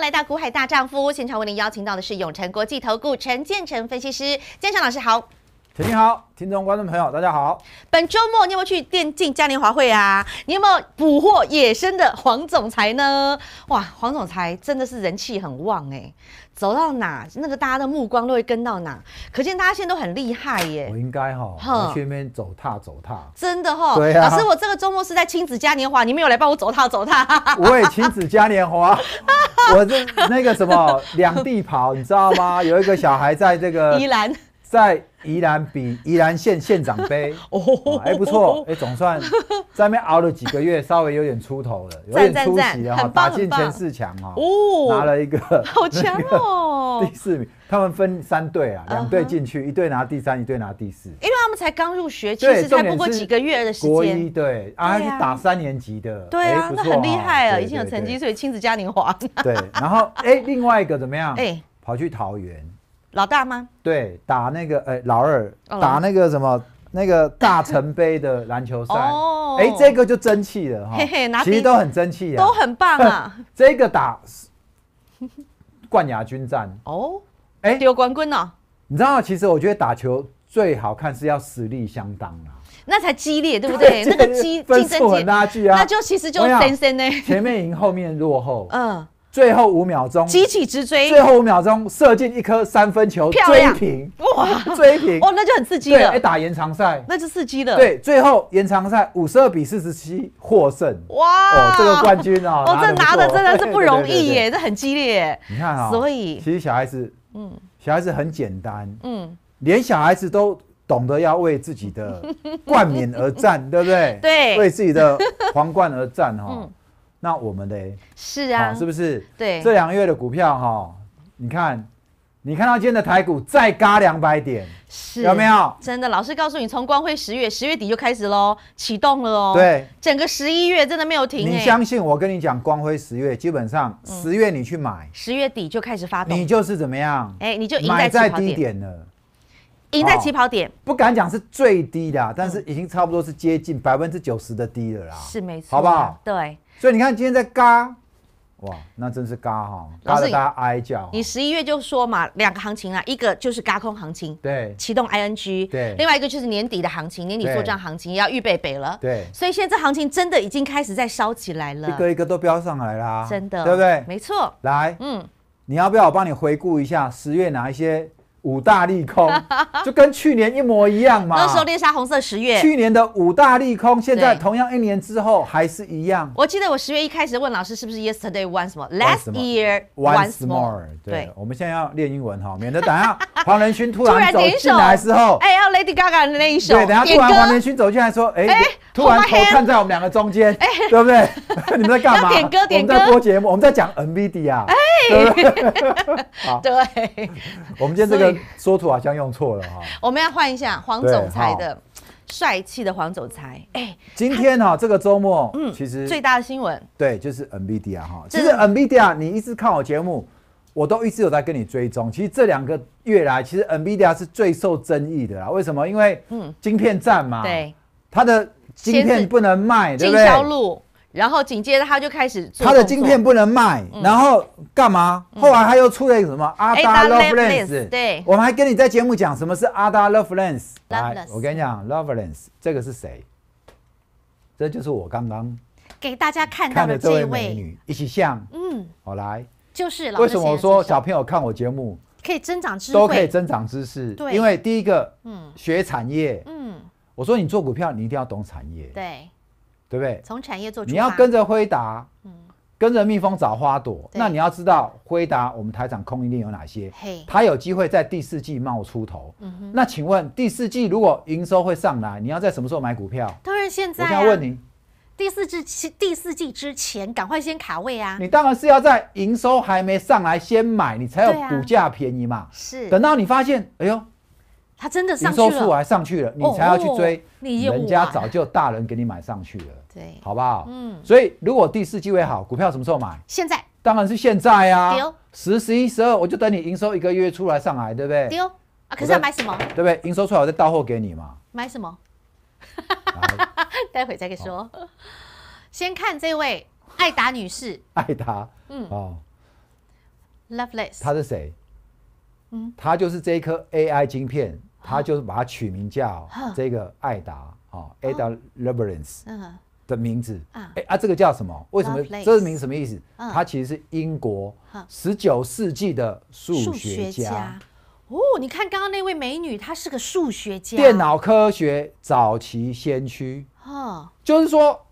来到《股海大丈夫》，现场为您邀请到的是永诚国际投顾陈建成分析师，建成老师好，陈建好，听众观众朋友大家好。本周末你有有去电竞嘉年华会啊？你有没有捕获野生的黄总裁呢？哇，黄总裁真的是人气很旺哎。走到哪，那个大家的目光都会跟到哪，可见大家现在都很厉害耶。我应该哈，那边走踏走踏。真的哈，对啊。老师，我这个周末是在亲子嘉年华，你们有来帮我走踏走踏？我也亲子嘉年华，我这那个什么两地跑，你知道吗？有一个小孩在这个。宜兰。在宜兰比宜兰县县长杯，哦，还不错，哎，总算在那边熬了几个月，稍微有点出头了，有点出息哈，打进前四强啊，哦，拿了一个，好强哦，第四名。他们分三队啊，两队进去，一队拿第三，一队拿第四。因为他们才刚入学，其实才不过几个月的时间，国一对，啊，是打三年级的，对啊，那很厉害啊，已经有成绩，所以亲子嘉年华。对，然后哎，另外一个怎么样？哎，跑去桃园。老大吗？对，打那个，哎，老二打那个什么，那个大城杯的 篮球赛，哎，这个就争气了哈，其实都很争气啊，都很棒啊。这个打冠亚军战哦，哎，丢光棍哦？你知道，其实我觉得打球最好看是要实力相当啊。那才激烈，对不对？那个激竞争很拉锯啊，那就其实就先分呢，前面赢，后面落后，嗯。最后五秒钟，机器直追。最后五秒钟射进一颗三分球，追平哇！追平哦，那就很刺激了。对，打延长赛，那就刺激了。对，最后延长赛五十二比四十七获胜哇！哦，这个冠军啊，这拿的真的是不容易耶，这很激烈。你看啊，所以其实小孩子，嗯，小孩子很简单，嗯，连小孩子都懂得要为自己的冠冕而战，对不对？对，为自己的皇冠而战哈。那我们的，是啊，是不是？对，这两月的股票哈，你看，你看到今天的台股再嘎两百点，有没有？真的，老师告诉你，从光辉十月十月底就开始喽，启动了哦。对，整个十一月真的没有停。你相信我，跟你讲，光辉十月基本上十月你去买，十月底就开始发动，你就是怎么样？哎，你就赢在低点了，赢在起跑点，不敢讲是最低的，但是已经差不多是接近百分之九十的低了啦。是没错，好不好？对。所以你看今天在嘎，哇，那真是嘎哈，嘎嘎大家哀叫。你十一月就说嘛，两个行情啊，一个就是嘎空行情，对，启动 ING，对，另外一个就是年底的行情，年底做账行情要预备备了，对。所以现在这行情真的已经开始在烧起来了，一个一个都飙上来啦，真的，对不对？没错。来，嗯，你要不要我帮你回顾一下十月哪一些？五大利空 就跟去年一模一样嘛。那时候猎杀红色十月。去年的五大利空，现在同样一年之后还是一样。我记得我十月一开始问老师，是不是 yesterday one 什么 last year one c more？对，我们现在要练英文哈，免得等下 黄仁勋突然走进来时候，哎，还有 Lady Gaga 的那一首。对，等下突然黄仁勋走进来说，哎，突然头探在我们两个中间，哎，对不对？你们在干嘛？点歌，点歌。我们在播节目，我们在讲 N v D 啊。哎，对，我们今天这个。说图好像用错了哈，我们要换一下黄总裁的帅气的黄总裁。哎，今天哈这个周末，嗯，其实最大的新闻对就是 NVIDIA 哈。其实 NVIDIA 你一直看我节目，我都一直有在跟你追踪。其实这两个月来，其实 NVIDIA 是最受争议的啦。为什么？因为嗯，晶片战嘛，对，它的晶片不能卖，对不对？然后紧接着他就开始，他的晶片不能卖，然后干嘛？后来他又出了一个什么阿达 Lovelace。对，我们还跟你在节目讲什么是阿达 Lovelace。来，我跟你讲，Lovelace 这个是谁？这就是我刚刚给大家看的这位美女。一起像，嗯，好来，就是为什么我说小朋友看我节目可以增长知，都可以增长知识。对，因为第一个，嗯，学产业，嗯，我说你做股票，你一定要懂产业。对。对不对？从产业做，你要跟着辉达，嗯，跟着蜜蜂找花朵。那你要知道辉达我们台厂空一定有哪些，它有机会在第四季冒出头。嗯哼。那请问第四季如果营收会上来，你要在什么时候买股票？当然现在。我想问你。第四季第四季之前赶快先卡位啊！你当然是要在营收还没上来先买，你才有股价便宜嘛。是。等到你发现，哎呦。他真的上去了，营收出来上去了，你才要去追。人家早就大人给你买上去了，对，好不好？嗯。所以如果第四季会好，股票什么时候买？现在，当然是现在啊！十十一十二，我就等你营收一个月出来上来，对不对？丢啊！可是要买什么？对不对？营收出来，我再到货给你嘛。买什么？待会再给说。先看这位艾达女士，艾达，嗯，啊，Loveless，她是谁？嗯，她就是这一颗 AI 晶片。他就是把它取名叫这个“艾达”啊，“Ada r e v e r e n c e 的名字。哎啊，这个叫什么？为什么？这名什么意思？他其实是英国十九世纪的数学家。哦，你看刚刚那位美女，她是个数学家，电脑科学早期先驱。哦，就是说，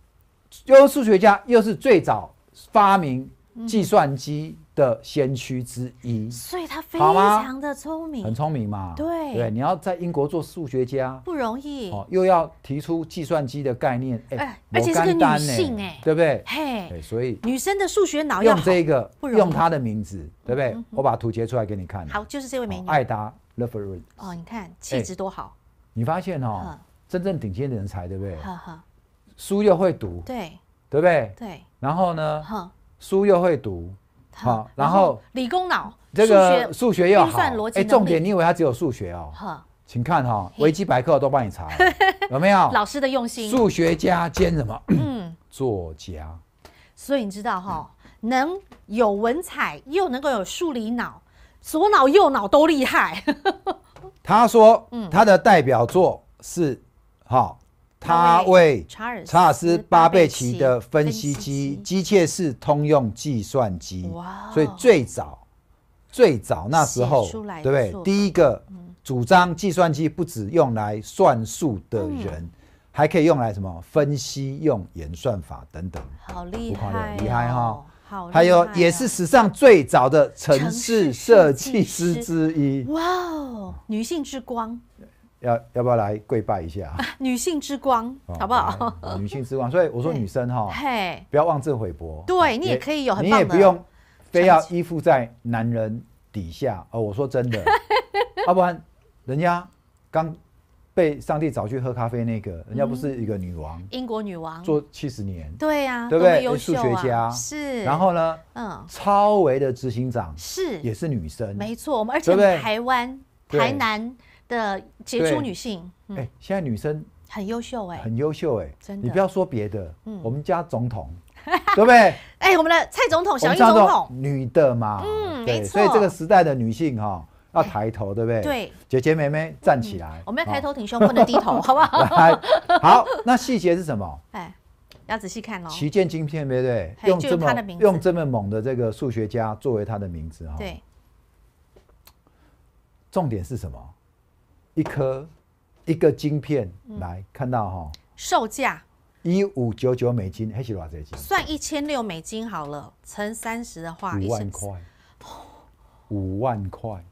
又数学家，又是最早发明计算机。的先驱之一，所以他非常的聪明，很聪明嘛。对对，你要在英国做数学家不容易，又要提出计算机的概念，哎，而且是个女性哎，对不对？嘿，所以女生的数学脑用这个用她的名字，对不对？我把图截出来给你看。好，就是这位美女艾达·勒 l 瑞。v e l a e 哦，你看气质多好。你发现哦，真正顶尖的人才，对不对？哈哈，书又会读，对对不对？对。然后呢，书又会读。好，然后理工脑，这个数学又好，哎，重点你以为他只有数学哦？哈，请看哈，维基百科都帮你查，有没有老师的用心？数学家兼什么？嗯，作家。所以你知道哈，能有文采又能够有数理脑，左脑右脑都厉害。他说，嗯，他的代表作是哈。他为查尔斯·巴贝奇的分析机（机械式通用计算机）哇，所以最早、最早那时候，对不对？第一个主张计算机不只用来算数的人，还可以用来什么？分析用、演算法等等，好厉害，厉害哈！还有，也是史上最早的城市设计师之一。哇哦，女性之光。要要不要来跪拜一下？女性之光，好不好？女性之光，所以我说女生哈，嘿，不要妄自菲薄。对你也可以有，你也不用非要依附在男人底下。哦，我说真的，要 不然人家刚被上帝找去喝咖啡那个人家不是一个女王，英国女王做七十年，对呀，对不对？数学家是，然后呢，嗯，超维的执行长是，也是女生，没错，我们而且台湾台南。的杰出女性，哎，现在女生很优秀，哎，很优秀，哎，真的，你不要说别的，嗯，我们家总统，对不对？哎，我们的蔡总统，小英总统，女的嘛，嗯，没错，所以这个时代的女性哈，要抬头，对不对？对，姐姐妹妹站起来，我们要抬头挺胸，不能低头，好不好？好，那细节是什么？哎，要仔细看哦。旗舰晶片，对不对？用这么用这么猛的这个数学家作为他的名字，哈，对。重点是什么？一颗一个晶片来看到哈，售价一五九九美金，还是多少美算一千六美金好了，乘三十的话，五万块。五万块，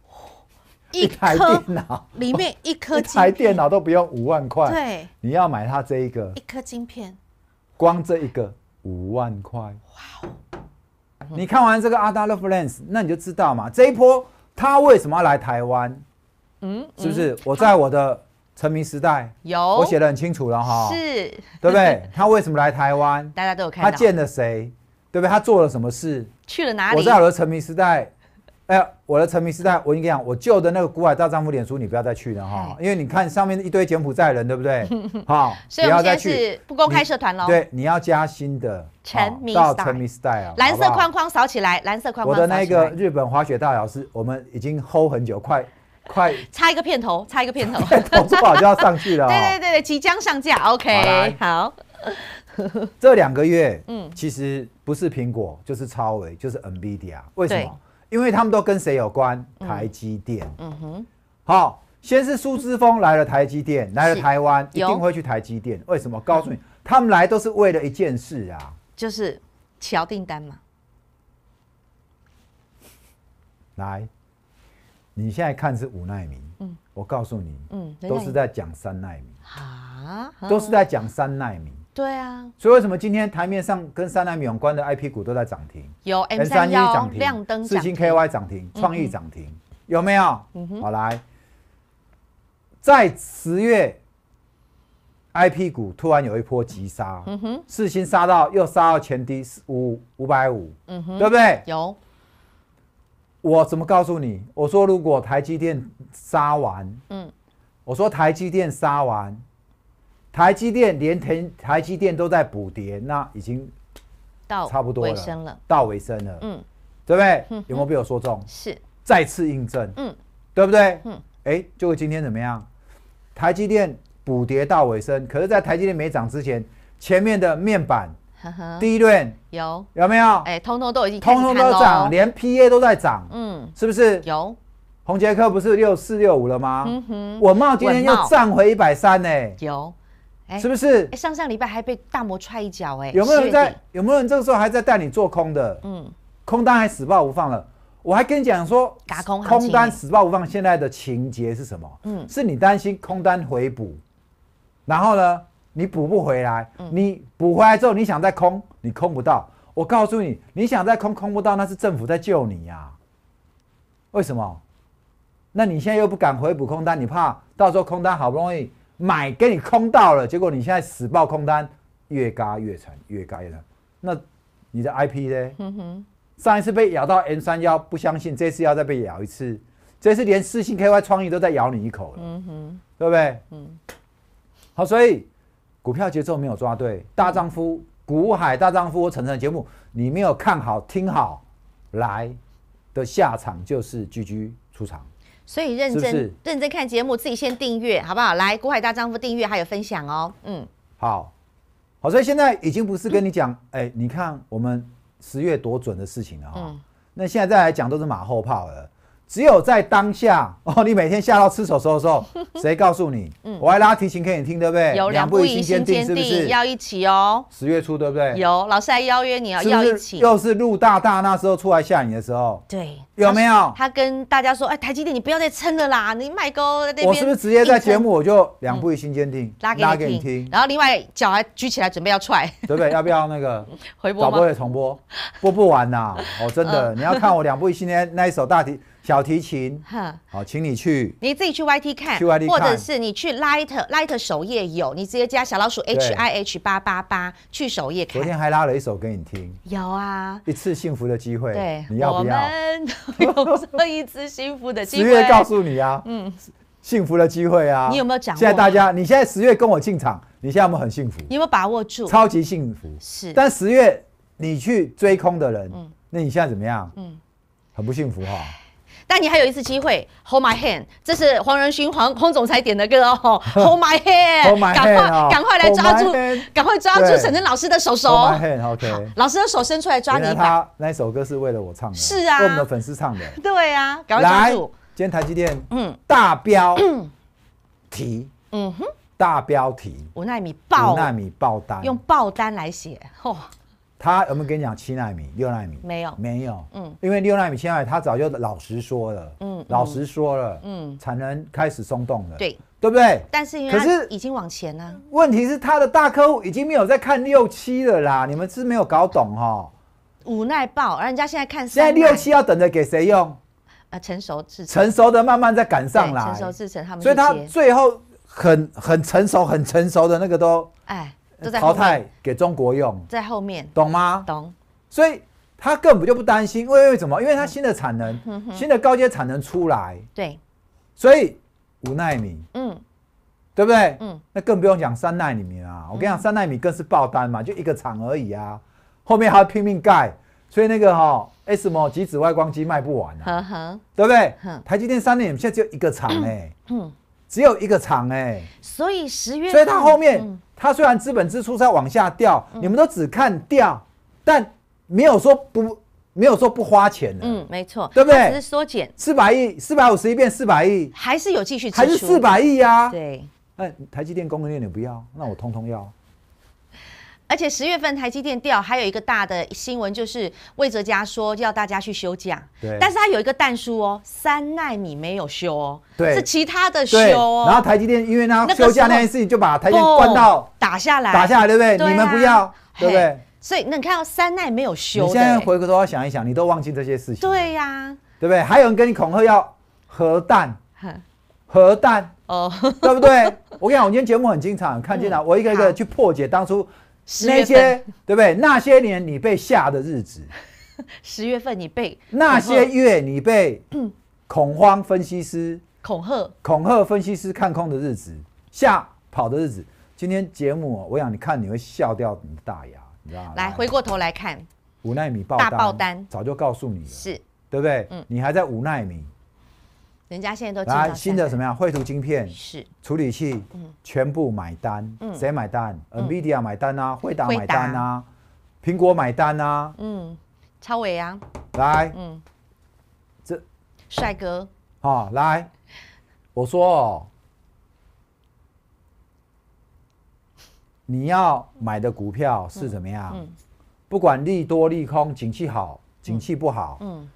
一台电脑里面一颗一台电脑都不用五万块。对，你要买它这一个，一颗晶片，光这一个五万块。哇哦！你看完这个阿达勒弗兰斯，那你就知道嘛，这一波他为什么要来台湾？嗯，是不是？我在我的成名时代有，我写的很清楚了哈，是，对不对？他为什么来台湾？大家都有看到他见了谁，对不对？他做了什么事？去了哪里？我在我的成名时代，哎，我的成名时代，我跟你讲，我旧的那个古海大丈夫脸书，你不要再去了哈，因为你看上面一堆柬埔寨人，对不对？好，不要再去，是不公开社团喽。对，你要加新的成名到成 style，蓝色框框扫起来，蓝色框框。我的那个日本滑雪大老师，我们已经 hold 很久，快。快插一个片头，插一个片头，好做好就要上去了。对对对对，即将上架，OK。好，这两个月，嗯，其实不是苹果，就是超维，就是 NVIDIA。为什么？因为他们都跟谁有关？台积电。嗯哼。好，先是苏之峰来了台积电，来了台湾，一定会去台积电。为什么？告诉你，他们来都是为了一件事啊，就是抢订单嘛。来。你现在看是五奈米，嗯，我告诉你，嗯，都是在讲三奈米啊，都是在讲三奈米，对啊，所以为什么今天台面上跟三奈米有关的 IP 股都在涨停？有 M 三幺、亮灯、四星 KY 涨停、创意涨停，有没有？好来，在十月，IP 股突然有一波急杀，嗯哼，四星杀到又杀到前低五五百五，嗯哼，对不对？有。我怎么告诉你？我说如果台积电杀完，嗯，我说台积电杀完，台积电、连台台积电都在补跌，那已经到差不多了，到尾声了，嗯，对不对？有没被我说中？是，再次印证，嗯，对不对？嗯，哎，就今天怎么样？台积电补跌到尾声，可是，在台积电没涨之前，前面的面板。第一段有有没有？哎，通通都已经通通都涨，连 P A 都在涨，嗯，是不是？有，洪杰克不是六四六五了吗？嗯哼，我茂今天又涨回一百三呢。有，是不是？上上礼拜还被大摩踹一脚，哎，有没有人在？有没有人这个时候还在带你做空的？嗯，空单还死抱无放了。我还跟你讲说，空单死抱无放，现在的情节是什么？嗯，是你担心空单回补，然后呢？你补不回来，你补回来之后，你想再空，你空不到。我告诉你，你想再空空不到，那是政府在救你呀。为什么？那你现在又不敢回补空单，你怕到时候空单好不容易买给你空到了，结果你现在死爆空单，越嘎越惨，越嘎了。那你的 IP 呢？嗯哼。上一次被咬到 N 三幺，不相信这次要再被咬一次，这次连四星 KY 创意都在咬你一口了。嗯哼，对不对？嗯。好，所以。股票节奏没有抓对，大丈夫股海大丈夫我承的节目，你没有看好听好，来的下场就是居居出场。所以认真认真看节目，自己先订阅好不好？来，股海大丈夫订阅还有分享哦。嗯，好，好，所以现在已经不是跟你讲，哎，你看我们十月多准的事情了哈。嗯，那现在再来讲都是马后炮了。只有在当下 哦，你每天下到吃手手的时候，谁告诉你？我还拉提琴给你听，对不对？有两部一心坚定，是不是要一起哦？十月初对不对？有老师还邀约你啊，要一起。又是陆大大那时候出来吓你的时候，对有没有？他跟大家说：“哎，台积电，你不要再撑了啦，你卖高那边。”我是不是直接在节目我就两部一心坚定拉给你听，然后另外脚还举起来准备要踹，对不对？要不要那个 回播？重播？播不完呐！哦，真的，你要看我两部一心那那一首大提。小提琴，好，请你去，你自己去 Y T 看，或者是你去 Lite g h Lite g h 首页有，你直接加小老鼠 h i h 八八八去首页看。昨天还拉了一首给你听，有啊，一次幸福的机会，对，你要不要？有这么一次幸福的机会？十月告诉你啊，嗯，幸福的机会啊，你有没有讲？现在大家，你现在十月跟我进场，你现在有有没很幸福，有没有把握住？超级幸福，是。但十月你去追空的人，嗯，那你现在怎么样？嗯，很不幸福哈。那你还有一次机会，Hold my hand，这是黄仁勋黄黄总裁点的歌哦，Hold my hand，赶快，赶快来抓住，赶快抓住沈腾老师的手手，Hold my hand，OK，老师的手伸出来抓你。他那首歌是为了我唱的，是啊，我们的粉丝唱的，对啊，赶快抓住。今天台积电，嗯，大标题，嗯哼，大标题，五纳米爆，五纳米爆单，用爆单来写，嚯。他有没有跟你讲七纳米、六纳米？没有，没有。嗯，因为六纳米、七纳米，他早就老实说了。嗯，老实说了。嗯，产能开始松动了。对，对不对？但是因为，可是已经往前了。问题是他的大客户已经没有在看六七了啦，你们是没有搞懂哈？五奈爆，人家现在看现在六七要等着给谁用？呃，成熟制成成熟的慢慢再赶上来，成熟制成他们，所以他最后很很成熟、很成熟的那个都哎。在淘汰给中国用，在后面懂吗？懂，所以他根本就不担心，因为为什么？因为他新的产能，新的高阶产能出来，对，所以五奈米，嗯，对不对？嗯，那更不用讲三奈米了。我跟你讲，三奈米更是爆单嘛，就一个厂而已啊，后面还要拼命盖，所以那个哈，SMO 极紫外光机卖不完啊，对不对？台积电三点米现在只有一个厂哎，嗯，只有一个厂哎，所以十月，所以他后面。它虽然资本支出在往下掉，你们都只看掉，但没有说不，没有说不花钱的。嗯，没错，对不对？只是缩减四百亿，四百五十亿变四百亿，还是有继续还是四百亿呀？对，哎，台积电供应链你不要，那我通通要。而且十月份台积电掉，还有一个大的新闻，就是魏哲家说要大家去休假。对。但是他有一个弹书哦，三纳米没有哦，对。是其他的休、哦。然后台积电因为呢休假那件事情，就把台积电关到打下来，打下来，对不对？你们不要，对不对？所以你看到三奈没有休。你现在回过头想一想，你都忘记这些事情。对呀。对不对？还有人跟你恐吓要核弹，核弹哦，对不对？我跟你讲，我今天节目很精彩，看精了，我一个一个去破解当初。那些对不对？那些年你被吓的日子，十月份你被那些月你被 恐慌分析师恐吓、恐吓分析师看空的日子、吓跑的日子。今天节目，我想你看你会笑掉你的大牙，你知道吗？来回过头来看五纳米爆大爆单，早就告诉你了，是对不对？嗯，你还在五纳米。人家现在都来新的什么呀？绘图晶片、是处理器，全部买单。谁买单 v i d i a 买单啊，惠达买单啊，苹果买单啊。嗯，超伟啊，来，嗯，这帅哥好，来，我说哦，你要买的股票是怎么样？不管利多利空，景气好，景气不好，嗯，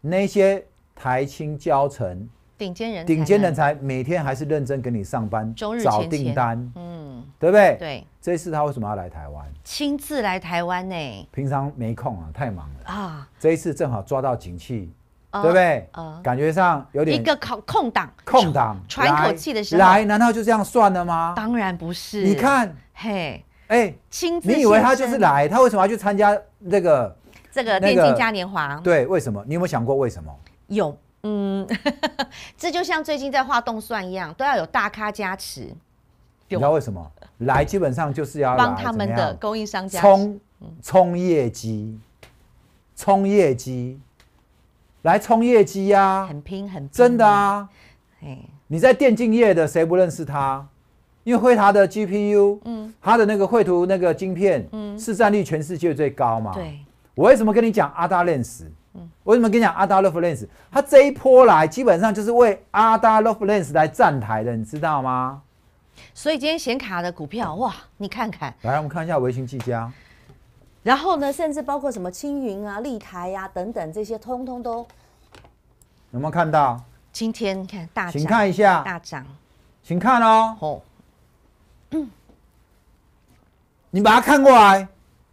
那些。台青教成顶尖人顶尖人才每天还是认真给你上班，周日找订单，嗯，对不对？对，这一次他为什么要来台湾？亲自来台湾呢？平常没空啊，太忙了啊！这一次正好抓到景气，对不对？感觉上有点一个空空档，空档喘口气的时候来，难道就这样算了吗？当然不是，你看，嘿，哎，亲自，你以为他就是来？他为什么要去参加这个这个电竞嘉年华？对，为什么？你有没有想过为什么？有，嗯，这就像最近在画动算一样，都要有大咖加持。你知道为什么？来，基本上就是要帮他们的供应商加，冲冲业绩，冲业绩，来冲业绩啊！很拼，很真的啊！你在电竞业的谁不认识他？因为惠达的 GPU，嗯，他的那个绘图那个晶片，嗯，市占率全世界最高嘛。对，我为什么跟你讲阿大认识？我怎什么跟你讲 Ada Lovelace？他这一波来，基本上就是为 Ada Lovelace 来站台的，你知道吗？所以今天显卡的股票，哇，你看看。来，我们看一下微星技嘉。然后呢，甚至包括什么青云啊、立台呀等等这些，通通都有没有看到？今天看大，请看一下大涨，请看哦。哦，你把它看过来。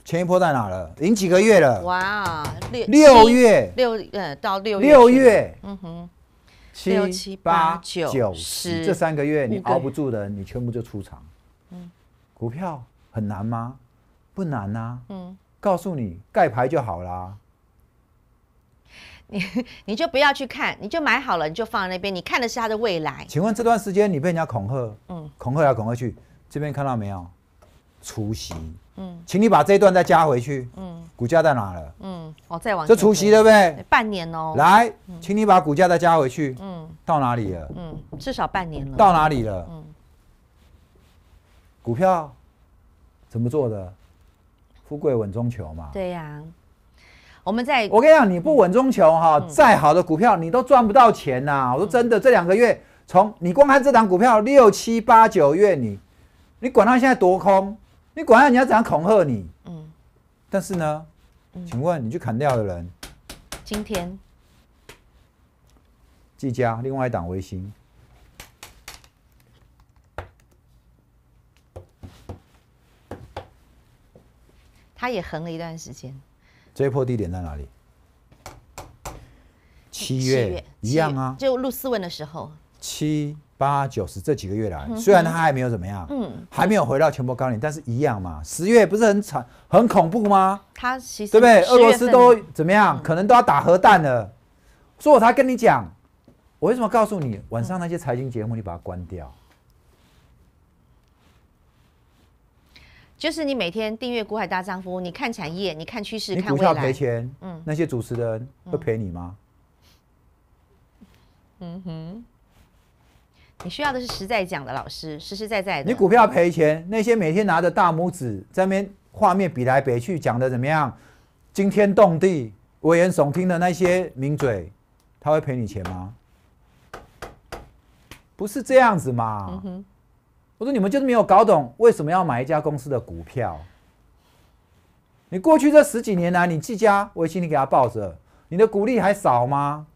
前一波在哪了？零几个月了？哇，六六月六呃到六月六月，嗯哼，七八九十这三个月你熬不住的，你全部就出场。嗯，股票很难吗？不难啊。嗯，告诉你盖牌就好啦。你 你就不要去看，你就买好了，你就放在那边。你看的是它的未来。请问这段时间你被人家恐吓，嗯，恐吓来恐吓去，这边看到没有？除夕。嗯，请你把这一段再加回去。嗯，股价在哪了？嗯，我再往这除夕对不对？半年哦。来，请你把股价再加回去。嗯，到哪里了？嗯，至少半年了。到哪里了？嗯，股票怎么做的？富贵稳中求嘛。对呀，我们在我跟你讲，你不稳中求哈，再好的股票你都赚不到钱呐。我说真的，这两个月从你光看这档股票六七八九月你你管它现在多空。你管人你要怎样恐吓你，嗯，但是呢，请问你去砍掉的人，今天，季佳，另外一档微星，他也横了一段时间。追破地点在哪里？七月，一样啊，就陆思文的时候。七八九十这几个月来，虽然他还没有怎么样，嗯，还没有回到全部高点，但是一样嘛。十月不是很惨、很恐怖吗？他其实对不对？俄罗斯都怎么样？可能都要打核弹了。所以我才跟你讲，我为什么告诉你晚上那些财经节目，你把它关掉。就是你每天订阅《股海大丈夫》，你看产业，你看趋势，看未来。不赔钱？嗯，那些主持人会赔你吗？嗯哼。你需要的是实在讲的老师，实实在在的。你股票赔钱，那些每天拿着大拇指在那边画面比来比去，讲的怎么样？惊天动地、危言耸听的那些名嘴，他会赔你钱吗？不是这样子嘛？我说你们就是没有搞懂为什么要买一家公司的股票。你过去这十几年来，你几家微信，你给他抱着，你的股利还少吗？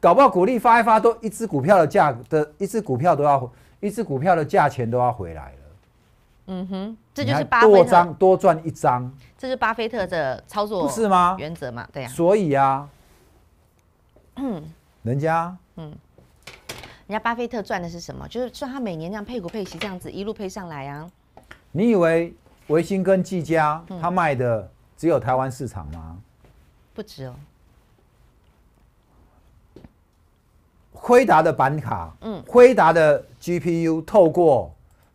搞不好股利发一发都一只股票的价的一只股票都要一只股票的价钱都要回来了。嗯哼，这就是巴多张多赚一张，这是巴菲特的操作不是吗？原则嘛，对呀。所以啊，嗯，人家，嗯，人家巴菲特赚的是什么？就是说他每年这样配股配息这样子一路配上来啊。你以为维新跟技嘉，他卖的只有台湾市场吗？不止哦。辉达的板卡，嗯，辉达的 GPU 透过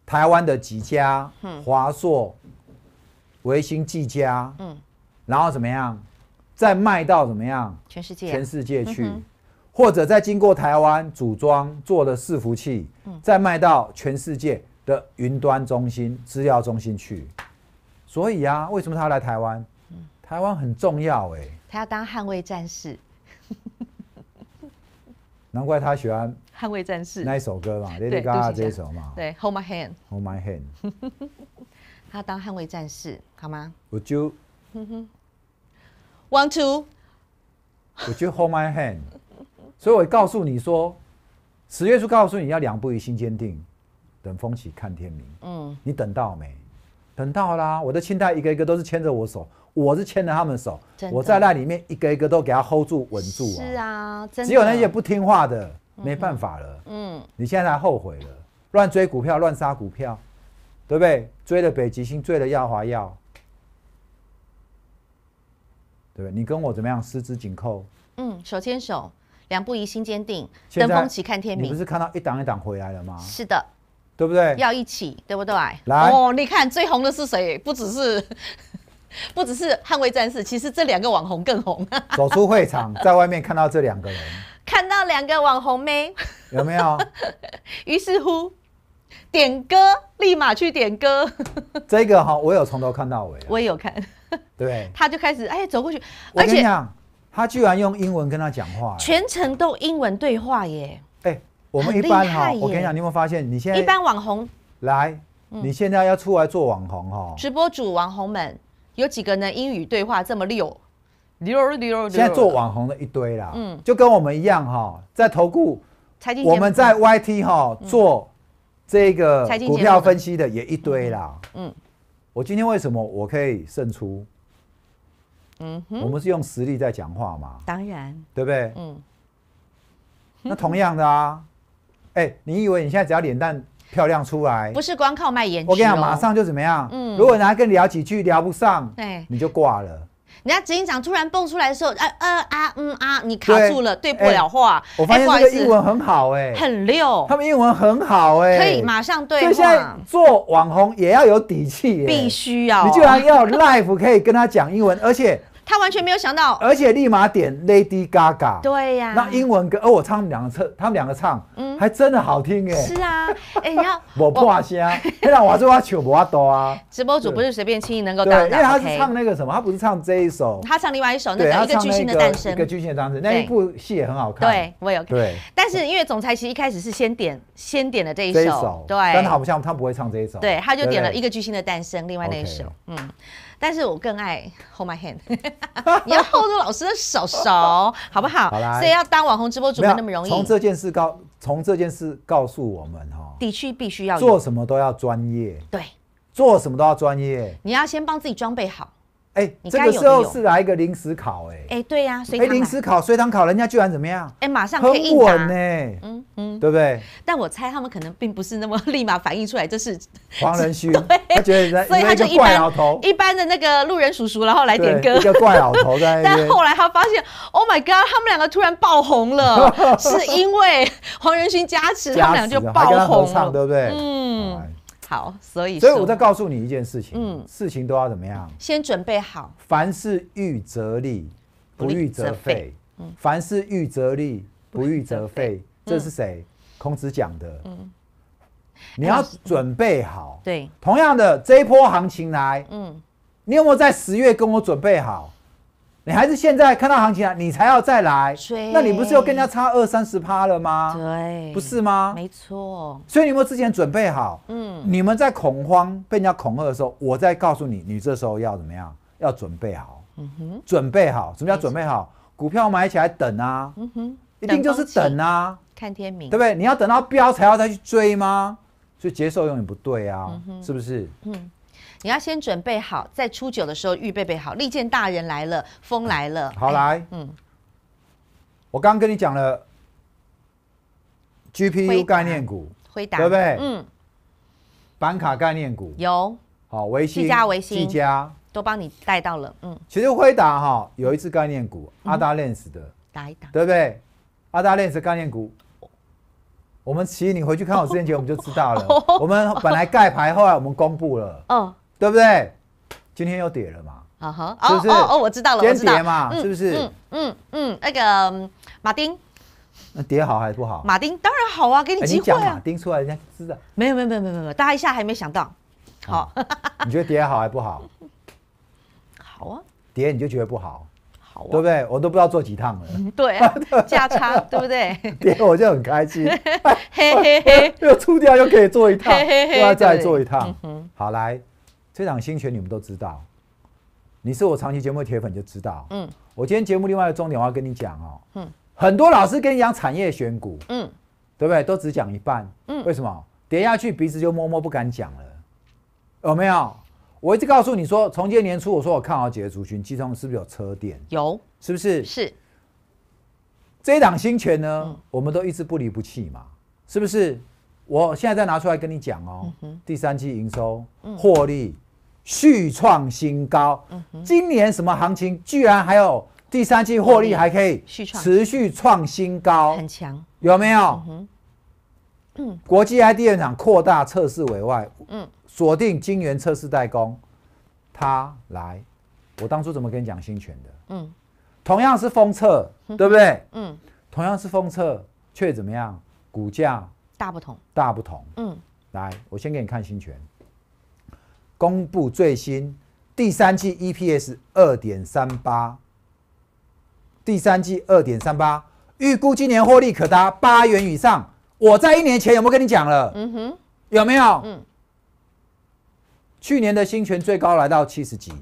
台湾的几家，嗯，华硕、微星、技嘉，嗯，然后怎么样，再卖到怎么样？全世界，全世界去，或者再经过台湾组装做的伺服器，嗯，再卖到全世界的云端中心、资料中心去。所以啊，为什么他要来台湾？台湾很重要，哎，他要当捍卫战士。难怪他喜欢《捍卫战士》那一首歌嘛，Lady Gaga 这首嘛，对，Hold My Hand，Hold My Hand，他当捍卫战士好吗？Would you want to？Would you hold my hand？所以我告诉你说，十月初告诉你要两步一心坚定，等风起看天明。嗯，你等到没？等到啦，我的亲代一个一个都是牵着我手。我是牵着他们手，我在那里面一个一个都给他 hold 住，稳住啊。是啊，只有那些不听话的，没办法了。嗯，你现在后悔了，乱追股票，乱杀股票，对不对？追了北极星，追了耀华药，对不对？你跟我怎么样？十指紧扣。嗯，手牵手，两步一心坚定，登峰起看天明。你不是看到一档一档回来了吗？是的，对不对？要一起，对不对？来，哦，你看最红的是谁？不只是。不只是捍卫战士，其实这两个网红更红。走出会场，在外面看到这两个人，看到两个网红没？有没有？于是乎，点歌，立马去点歌。这个哈，我有从头看到尾。我也有看。对。他就开始哎，走过去。我跟你讲，他居然用英文跟他讲话，全程都英文对话耶。哎，我们一般哈，我跟你讲，你有没有发现？你现在一般网红来，你现在要出来做网红哈，直播主网红们。有几个呢？英语对话这么溜，溜溜溜。现在做网红的一堆啦，嗯，就跟我们一样哈，在投顾，我们在 YT 哈做这个股票分析的也一堆啦，嗯。我今天为什么我可以胜出？嗯，我们是用实力在讲话嘛，当然，对不对？嗯。那同样的啊，哎，你以为你现在只要脸蛋？漂亮出来，不是光靠卖颜。我跟你讲，马上就怎么样？嗯，如果拿跟你聊几句聊不上，对，你就挂了。人家执行长突然蹦出来的时候，哎，呃啊，嗯啊，你卡住了，对不了话。我发现这个英文很好哎，很溜。他们英文很好哎，可以马上对话。做网红也要有底气，必须要。你居然要 live 可以跟他讲英文，而且。他完全没有想到，而且立马点 Lady Gaga。对呀，那英文歌，而我唱两个唱，他们两个唱，嗯，还真的好听哎。是啊，哎，你看 我怕啊，虽让我这话求不阿多啊。直播主不是随便轻易能够当的。因为他是唱那个什么，他不是唱这一首，他唱另外一首，那个《一个巨星的诞生》，一个巨星的诞生，那一部戏也很好看。对，我有。对，但是因为总裁其实一开始是先点，先点了这一首，对，但他好像他不会唱这一首。对，他就点了一个巨星的诞生，另外那一首，嗯。但是我更爱 hold my hand，你要 hold 住老师的手手，好不好？好啦，所以要当网红直播主播那么容易？从这件事告从这件事告诉我们哈，地区必须要做什么都要专业，对，做什么都要专业，你要先帮自己装备好。哎，这个时候是来一个临时考，哎，哎，对呀，哎，临时考，随堂考，人家居然怎么样？哎，马上可很稳呢，嗯嗯，对不对？但我猜他们可能并不是那么立马反应出来，这是 黄仁勋，对，他觉得，所以他就怪摇头，一般的那个路人叔叔，然后来点歌，就怪老头。在。但后来他发现，Oh my God，他们两个突然爆红了，是因为黄仁勋加持，他们俩就爆红，了，对不对？嗯。所以，所以我再告诉你一件事情，嗯，事情都要怎么样？先准备好。凡事预则立，不预则废。凡事预则立，不预则废。这是谁？孔子讲的。嗯，你要准备好。对，同样的这一波行情来，嗯，你有没有在十月跟我准备好？你还是现在看到行情了，你才要再来，那你不是又跟人家差二三十趴了吗？对，不是吗？没错。所以你们之前准备好，嗯，你们在恐慌、被人家恐吓的时候，我再告诉你，你这时候要怎么样？要准备好，嗯哼，准备好。什么叫准备好？股票买起来等啊，嗯哼，一定就是等啊，看天明，对不对？你要等到标才要再去追吗？所以接受永远不对啊，是不是？嗯。你要先准备好，在初九的时候预备备好，利剑大人来了，风来了，好来，嗯。我刚跟你讲了，GPU 概念股，回答对不对？嗯。板卡概念股有，好，维信，技维信，技嘉，都帮你带到了，嗯。其实辉达哈，有一次概念股，阿达链子的，打一打，对不对？阿达链子概念股，我们其实你回去看我之前节目，我们就知道了，我们本来盖牌，后来我们公布了，嗯。对不对？今天又跌了嘛？啊哈！哦哦哦，我知道了，先跌嘛，是不是？嗯嗯嗯，那个马丁，那跌好还是不好？马丁当然好啊，给你机会。啊。马丁出来人家知道。没有没有没有没有没有，大家一下还没想到。好，你觉得跌好还不好？好啊，跌你就觉得不好。好，对不对？我都不知道做几趟了。对啊，价差 对不对？跌我就很开心，嘿嘿嘿，又出掉又可以做一趟，又要再做一趟。好来。这档新权你们都知道，你是我长期节目铁粉就知道。嗯，我今天节目另外的重点，我要跟你讲哦。嗯，很多老师跟你讲产业选股，嗯，对不对？都只讲一半。嗯，为什么？跌下去鼻子就摸摸不敢讲了，有没有？我一直告诉你说，从今年初我说我看好几个族群，其中是不是有车店？有，是不是？是。这档新权呢，我们都一直不离不弃嘛，是不是？我现在再拿出来跟你讲哦，第三季营收、获利。续创新高，今年什么行情？居然还有第三季获利还可以续持续创新高，很强，有没有？嗯，国际 IDM 厂扩大测试委外，嗯，锁定晶圆测试代工，他来，我当初怎么跟你讲新权的？嗯，同样是封测，对不对？嗯，同样是封测，却怎么样？股价大不同，大不同。嗯，来，我先给你看新全。公布最新第三季 EPS 二点三八，第三季二点三八，预估今年获利可达八元以上。我在一年前有没有跟你讲了？嗯哼，有没有？嗯，去年的新权最高来到七十几，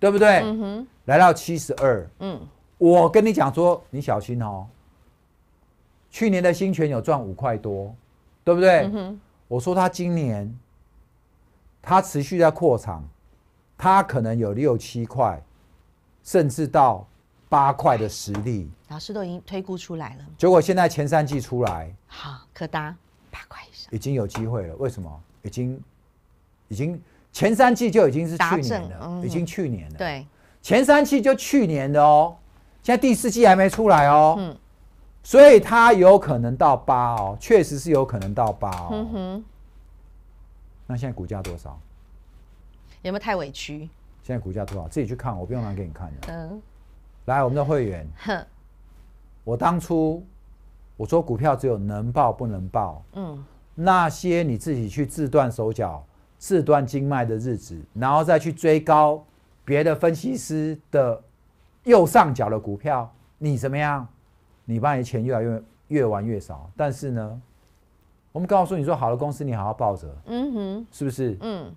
对不对？嗯哼，来到七十二。嗯，我跟你讲说，你小心哦。去年的新权有赚五块多，对不对？嗯哼，我说他今年。它持续在扩产，它可能有六七块，甚至到八块的实力。老师都已经推估出来了，结果现在前三季出来，好可达八块以上，已经有机会了。为什么？已经已经前三季就已经是去年了，已经去年了。对，前三季就去年的哦，现在第四季还没出来哦。嗯，所以它有可能到八哦，确实是有可能到八哦。嗯哼。那现在股价多少？有没有太委屈？现在股价多少？自己去看，我不用拿给你看的。嗯，来，我们的会员。哼，我当初我说股票只有能报不能报，嗯，那些你自己去自断手脚、自断经脉的日子，然后再去追高别的分析师的右上角的股票，你怎么样？你把你的钱越来越越玩越少，但是呢？我们告诉你说好的公司，你好好抱着，嗯哼，是不是？嗯，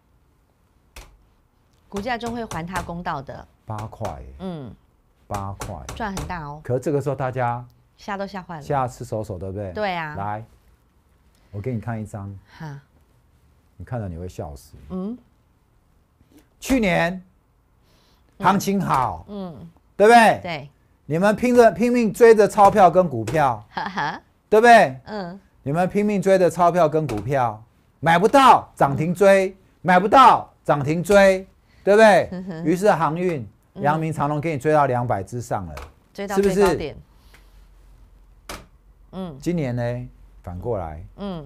股价中会还他公道的。八块，嗯，八块赚很大哦。可是这个时候大家吓都吓坏了，下次手手对不对？对啊，来，我给你看一张，哈，你看到你会笑死。嗯，去年行情好，嗯，对不对？对，你们拼着拼命追着钞票跟股票，哈哈，对不对？嗯。你们拼命追的钞票跟股票，买不到涨停追，买不到涨停追，对不对？于是航运、阳明、长隆给你追到两百之上了，是不是？嗯。今年呢，反过来，嗯。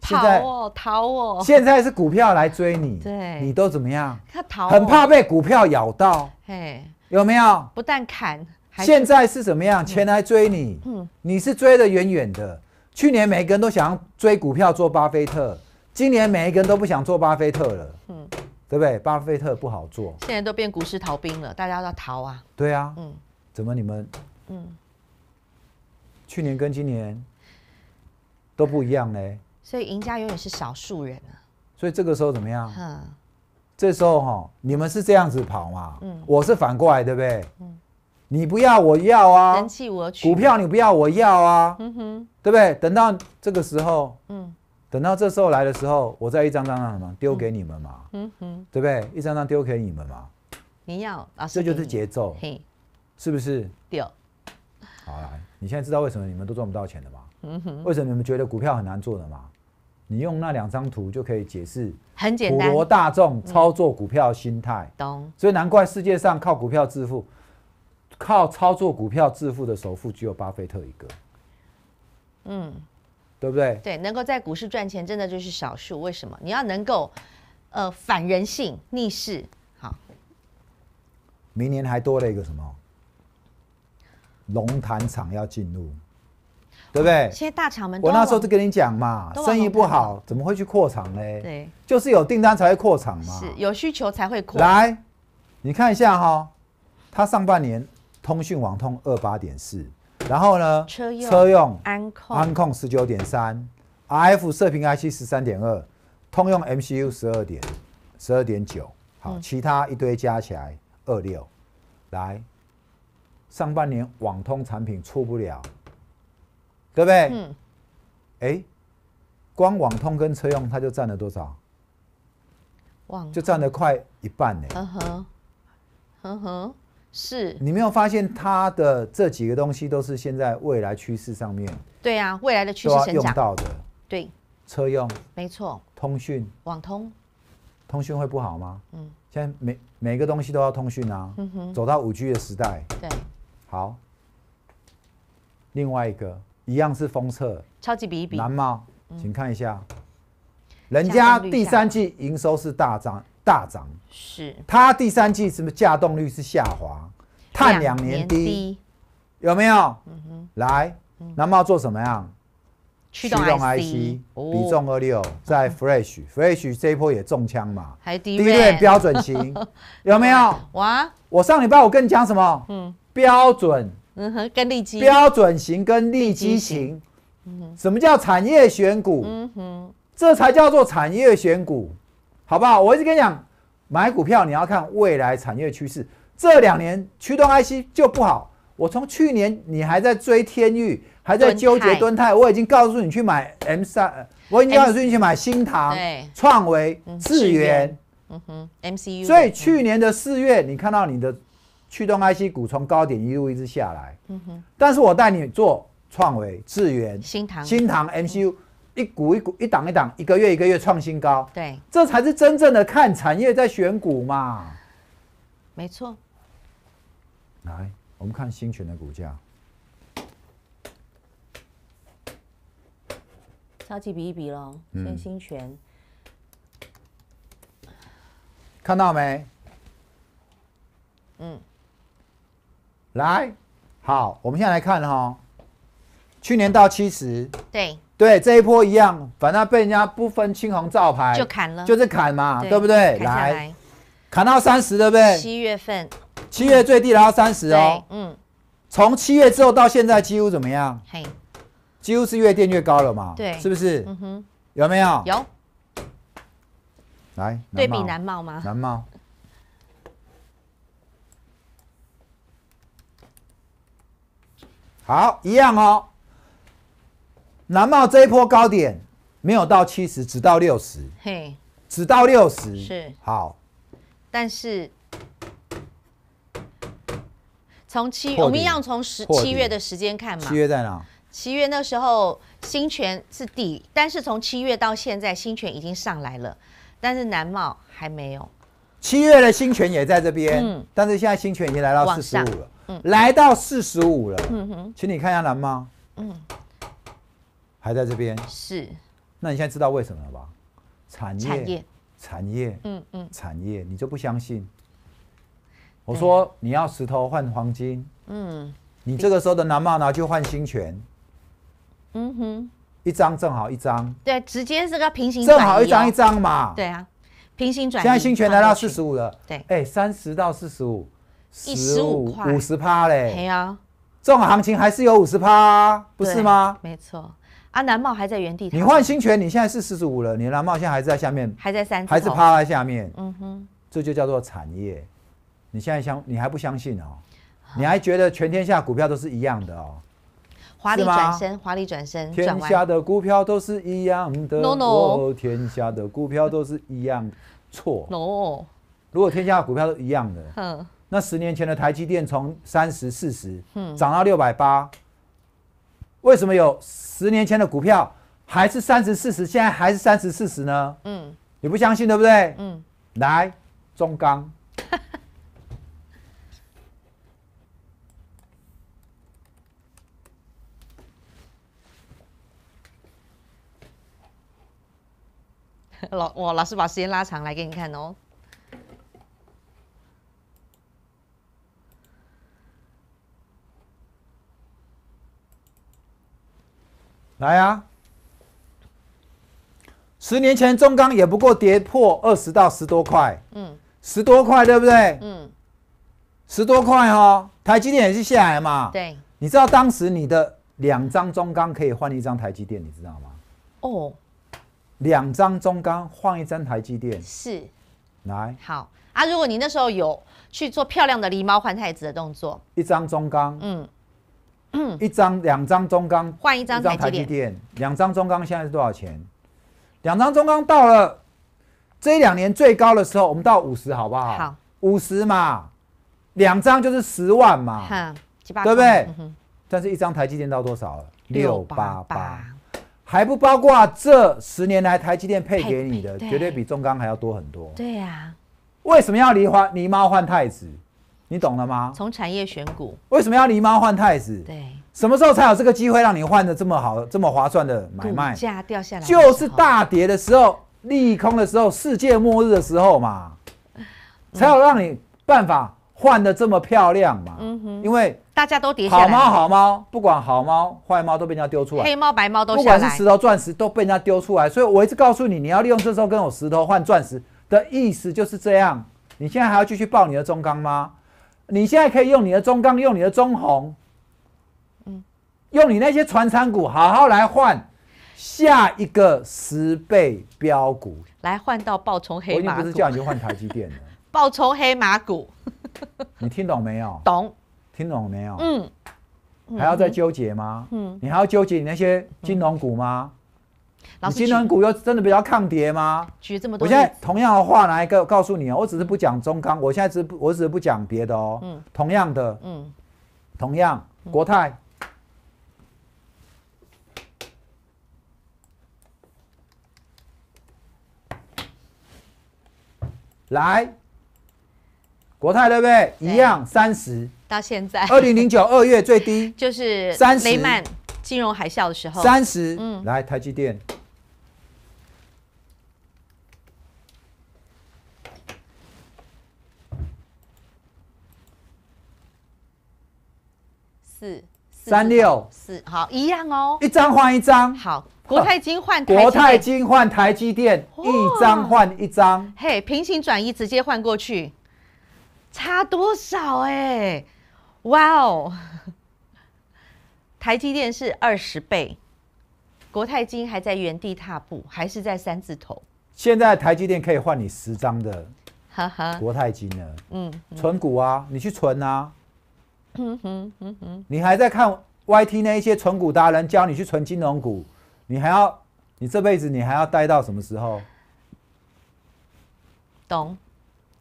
逃哦！逃哦！现在是股票来追你，对，你都怎么样？他逃，很怕被股票咬到，嘿，有没有？不但砍。现在是怎么样？前来追你，嗯，你是追的远远的。去年每个人都想要追股票做巴菲特，今年每一个人都不想做巴菲特了，嗯，对不对？巴菲特不好做，现在都变股市逃兵了，大家都要逃啊。对啊，嗯，怎么你们，嗯，去年跟今年都不一样嘞。所以赢家永远是少数人啊。所以这个时候怎么样？嗯，这时候哈，你们是这样子跑嘛，嗯，我是反过来，对不对？嗯。你不要，我要啊！人气我取。股票你不要，我要啊！嗯哼，对不对？等到这个时候，嗯，等到这时候来的时候，我再一张张什么？丢给你们嘛！嗯哼，对不对？一张张丢给你们嘛！你要，老师，这就是节奏，嘿，是不是？丢，好来，你现在知道为什么你们都赚不到钱了吗？嗯哼，为什么你们觉得股票很难做的吗？你用那两张图就可以解释，很简单，大众操作股票心态，懂。所以难怪世界上靠股票致富。靠操作股票致富的首富只有巴菲特一个，嗯，对不对？对，能够在股市赚钱真的就是少数。为什么？你要能够，呃，反人性、逆势。好，明年还多了一个什么？龙潭厂要进入，对不对？现在大厂们，我那时候就跟你讲嘛，生意不好，怎么会去扩厂呢？对，就是有订单才会扩厂嘛。是，有需求才会扩。来，你看一下哈，他上半年。通讯网通二八点四，然后呢？车用车用安控安控十九点三，RF 射频 IC 十三点二，通用 MCU 十二点十二点九，好，其他一堆加起来二六，来，上半年网通产品出不了，对不对？嗯。哎，光网通跟车用，它就占了多少？网就占了快一半呢。嗯哼，嗯哼。是你没有发现它的这几个东西都是现在未来趋势上面？对啊，未来的趋势成长。用到的，对。车用？没错。通讯？网通？通讯会不好吗？嗯，现在每每个东西都要通讯啊。嗯哼。走到五 G 的时代。对。好。另外一个一样是封测，超级比一比难吗？请看一下，人家第三季营收是大涨。大涨是它第三季什么价动率是下滑，探两年低，有没有？嗯哼，来南茂做什么样？去到融 IC 比重二六在 fresh fresh 这一波也中枪嘛？还低。第一类标准型 有没有？哇！我上礼拜我跟你讲什么？嗯，标准嗯哼，跟利基标准型跟利基型，嗯哼，什么叫产业选股？嗯哼，这才叫做产业选股。好不好？我一直跟你讲，买股票你要看未来产业趋势。这两年驱动 IC 就不好。我从去年你还在追天域，还在纠结敦泰，我已经告诉你去买 M 三，我已经告诉你去买新唐、创维、智源、嗯哼 MCU。所以去年的四月，你看到你的驱动 IC 股从高点一路一直下来。嗯哼。但是我带你做创维、智源、新唐、新唐 MCU。一股一股，一档一档，一个月一个月创新高，对，这才是真正的看产业在选股嘛，没错。来，我们看新权的股价，超级比一比喽，先新泉，看到没？嗯，来，好，我们现在来看哈，去年到七十，对。对，这一波一样，反正被人家不分青红皂白就砍了，就是砍嘛，对不对？来，砍到三十，对不对？七月份，七月最低到三十哦。嗯，从七月之后到现在，几乎怎么样？嘿，几乎是越垫越高了嘛。对，是不是？嗯哼，有没有？有。来，对比难貌吗？难貌。好，一样哦。南茂这一波高点没有到七十，只到六十，嘿，只到六十是好，但是从七，我们一样从十七月的时间看嘛。七月在哪？七月那时候新权是低，但是从七月到现在，新权已经上来了，但是南茂还没有。七月的新权也在这边，嗯，但是现在新权已经来到四十五了，嗯，来到四十五了，嗯哼，请你看一下南茂，嗯。还在这边是，那你现在知道为什么了吧？产业产业嗯嗯，产业你就不相信？我说你要石头换黄金，嗯，你这个时候的南茂拿去换新权，嗯哼，一张正好一张，对，直接是个平行，正好一张一张嘛，对啊，平行转。现在新权来到四十五了，对，哎，三十到四十五，十五块五十趴嘞，对啊，这种行情还是有五十趴，不是吗？没错。啊，蓝帽还在原地。你换新权，你现在是四十五了，你的蓝帽现在还在下面，还在三，还是趴在下面。嗯哼，这就叫做产业。你现在相，你还不相信哦？你还觉得全天下股票都是一样的哦？华丽转身，华丽转身，天下的股票都是一样的？No，天下的股票都是一样？错。No。如果天下的股票都一样的，那十年前的台积电从三十、四十，涨到六百八。为什么有十年前的股票还是三十四十，现在还是三十四十呢？嗯，你不相信对不对？嗯，来，中钢。老我老师把时间拉长来给你看哦。来啊！十年前中钢也不过跌破二十到十多块，嗯，十多块对不对？嗯，十多块哦，台积电也是下来嘛。对，你知道当时你的两张中钢可以换一张台积电，你知道吗？哦，两张中钢换一张台积电。是，来，好啊！如果你那时候有去做漂亮的狸猫换太子的动作，一张中钢，嗯。一张、两张中钢，换一张台积电。两张中钢现在是多少钱？两张中钢到了这两年最高的时候，我们到五十好不好？好，五十嘛，两张就是十万嘛，对不对？但是，一张台积电到多少了？六八八，还不包括这十年来台积电配给你的，绝对比中钢还要多很多。对啊，为什么要狸花狸猫换太子？你懂了吗？从产业选股，为什么要狸猫换太子？对，什么时候才有这个机会让你换的这么好、这么划算的买卖？价掉下来，就是大跌的时候、利空的时候、世界末日的时候嘛，才有让你办法换的这么漂亮嘛。嗯哼，因为大家都跌，好猫好猫，不管好猫坏猫都被人家丢出来，黑猫白猫都，不管是石头钻石都被人家丢出来。所以我一直告诉你，你要利用这时候跟我石头换钻石的意思就是这样。你现在还要继续抱你的中钢吗？你现在可以用你的中钢，用你的中红，嗯，用你那些传产股，好好来换下一个十倍标股，来换到暴冲黑马。我已经不是叫你就换台积电了，暴冲黑马股，你听懂没有？懂，听懂没有？嗯，还要再纠结吗？嗯，你还要纠结你那些金融股吗？金融股又真的比较抗跌吗？举这么多，我现在同样的话，来一个告诉你哦，我只是不讲中钢，我现在只不我只是不讲别的哦。嗯，同样的，嗯，同样国泰，来国泰对不对？一样三十，到现在二零零九 二月最低，就是三十雷曼金融海啸的时候三十。嗯，来台积电。四三六四，好，一样哦，一张换一张，好，国泰金换国泰金换台积电，一张换一张，嘿，平行转移直接换过去，差多少哎？哇哦，台积电是二十倍，国泰金还在原地踏步，还是在三字头？现在台积电可以换你十张的，哈哈，国泰金呢？嗯，存股啊，你去存啊。哼你还在看 YT 那一些存股达人教你去存金融股，你还要你这辈子你还要待到什么时候？懂？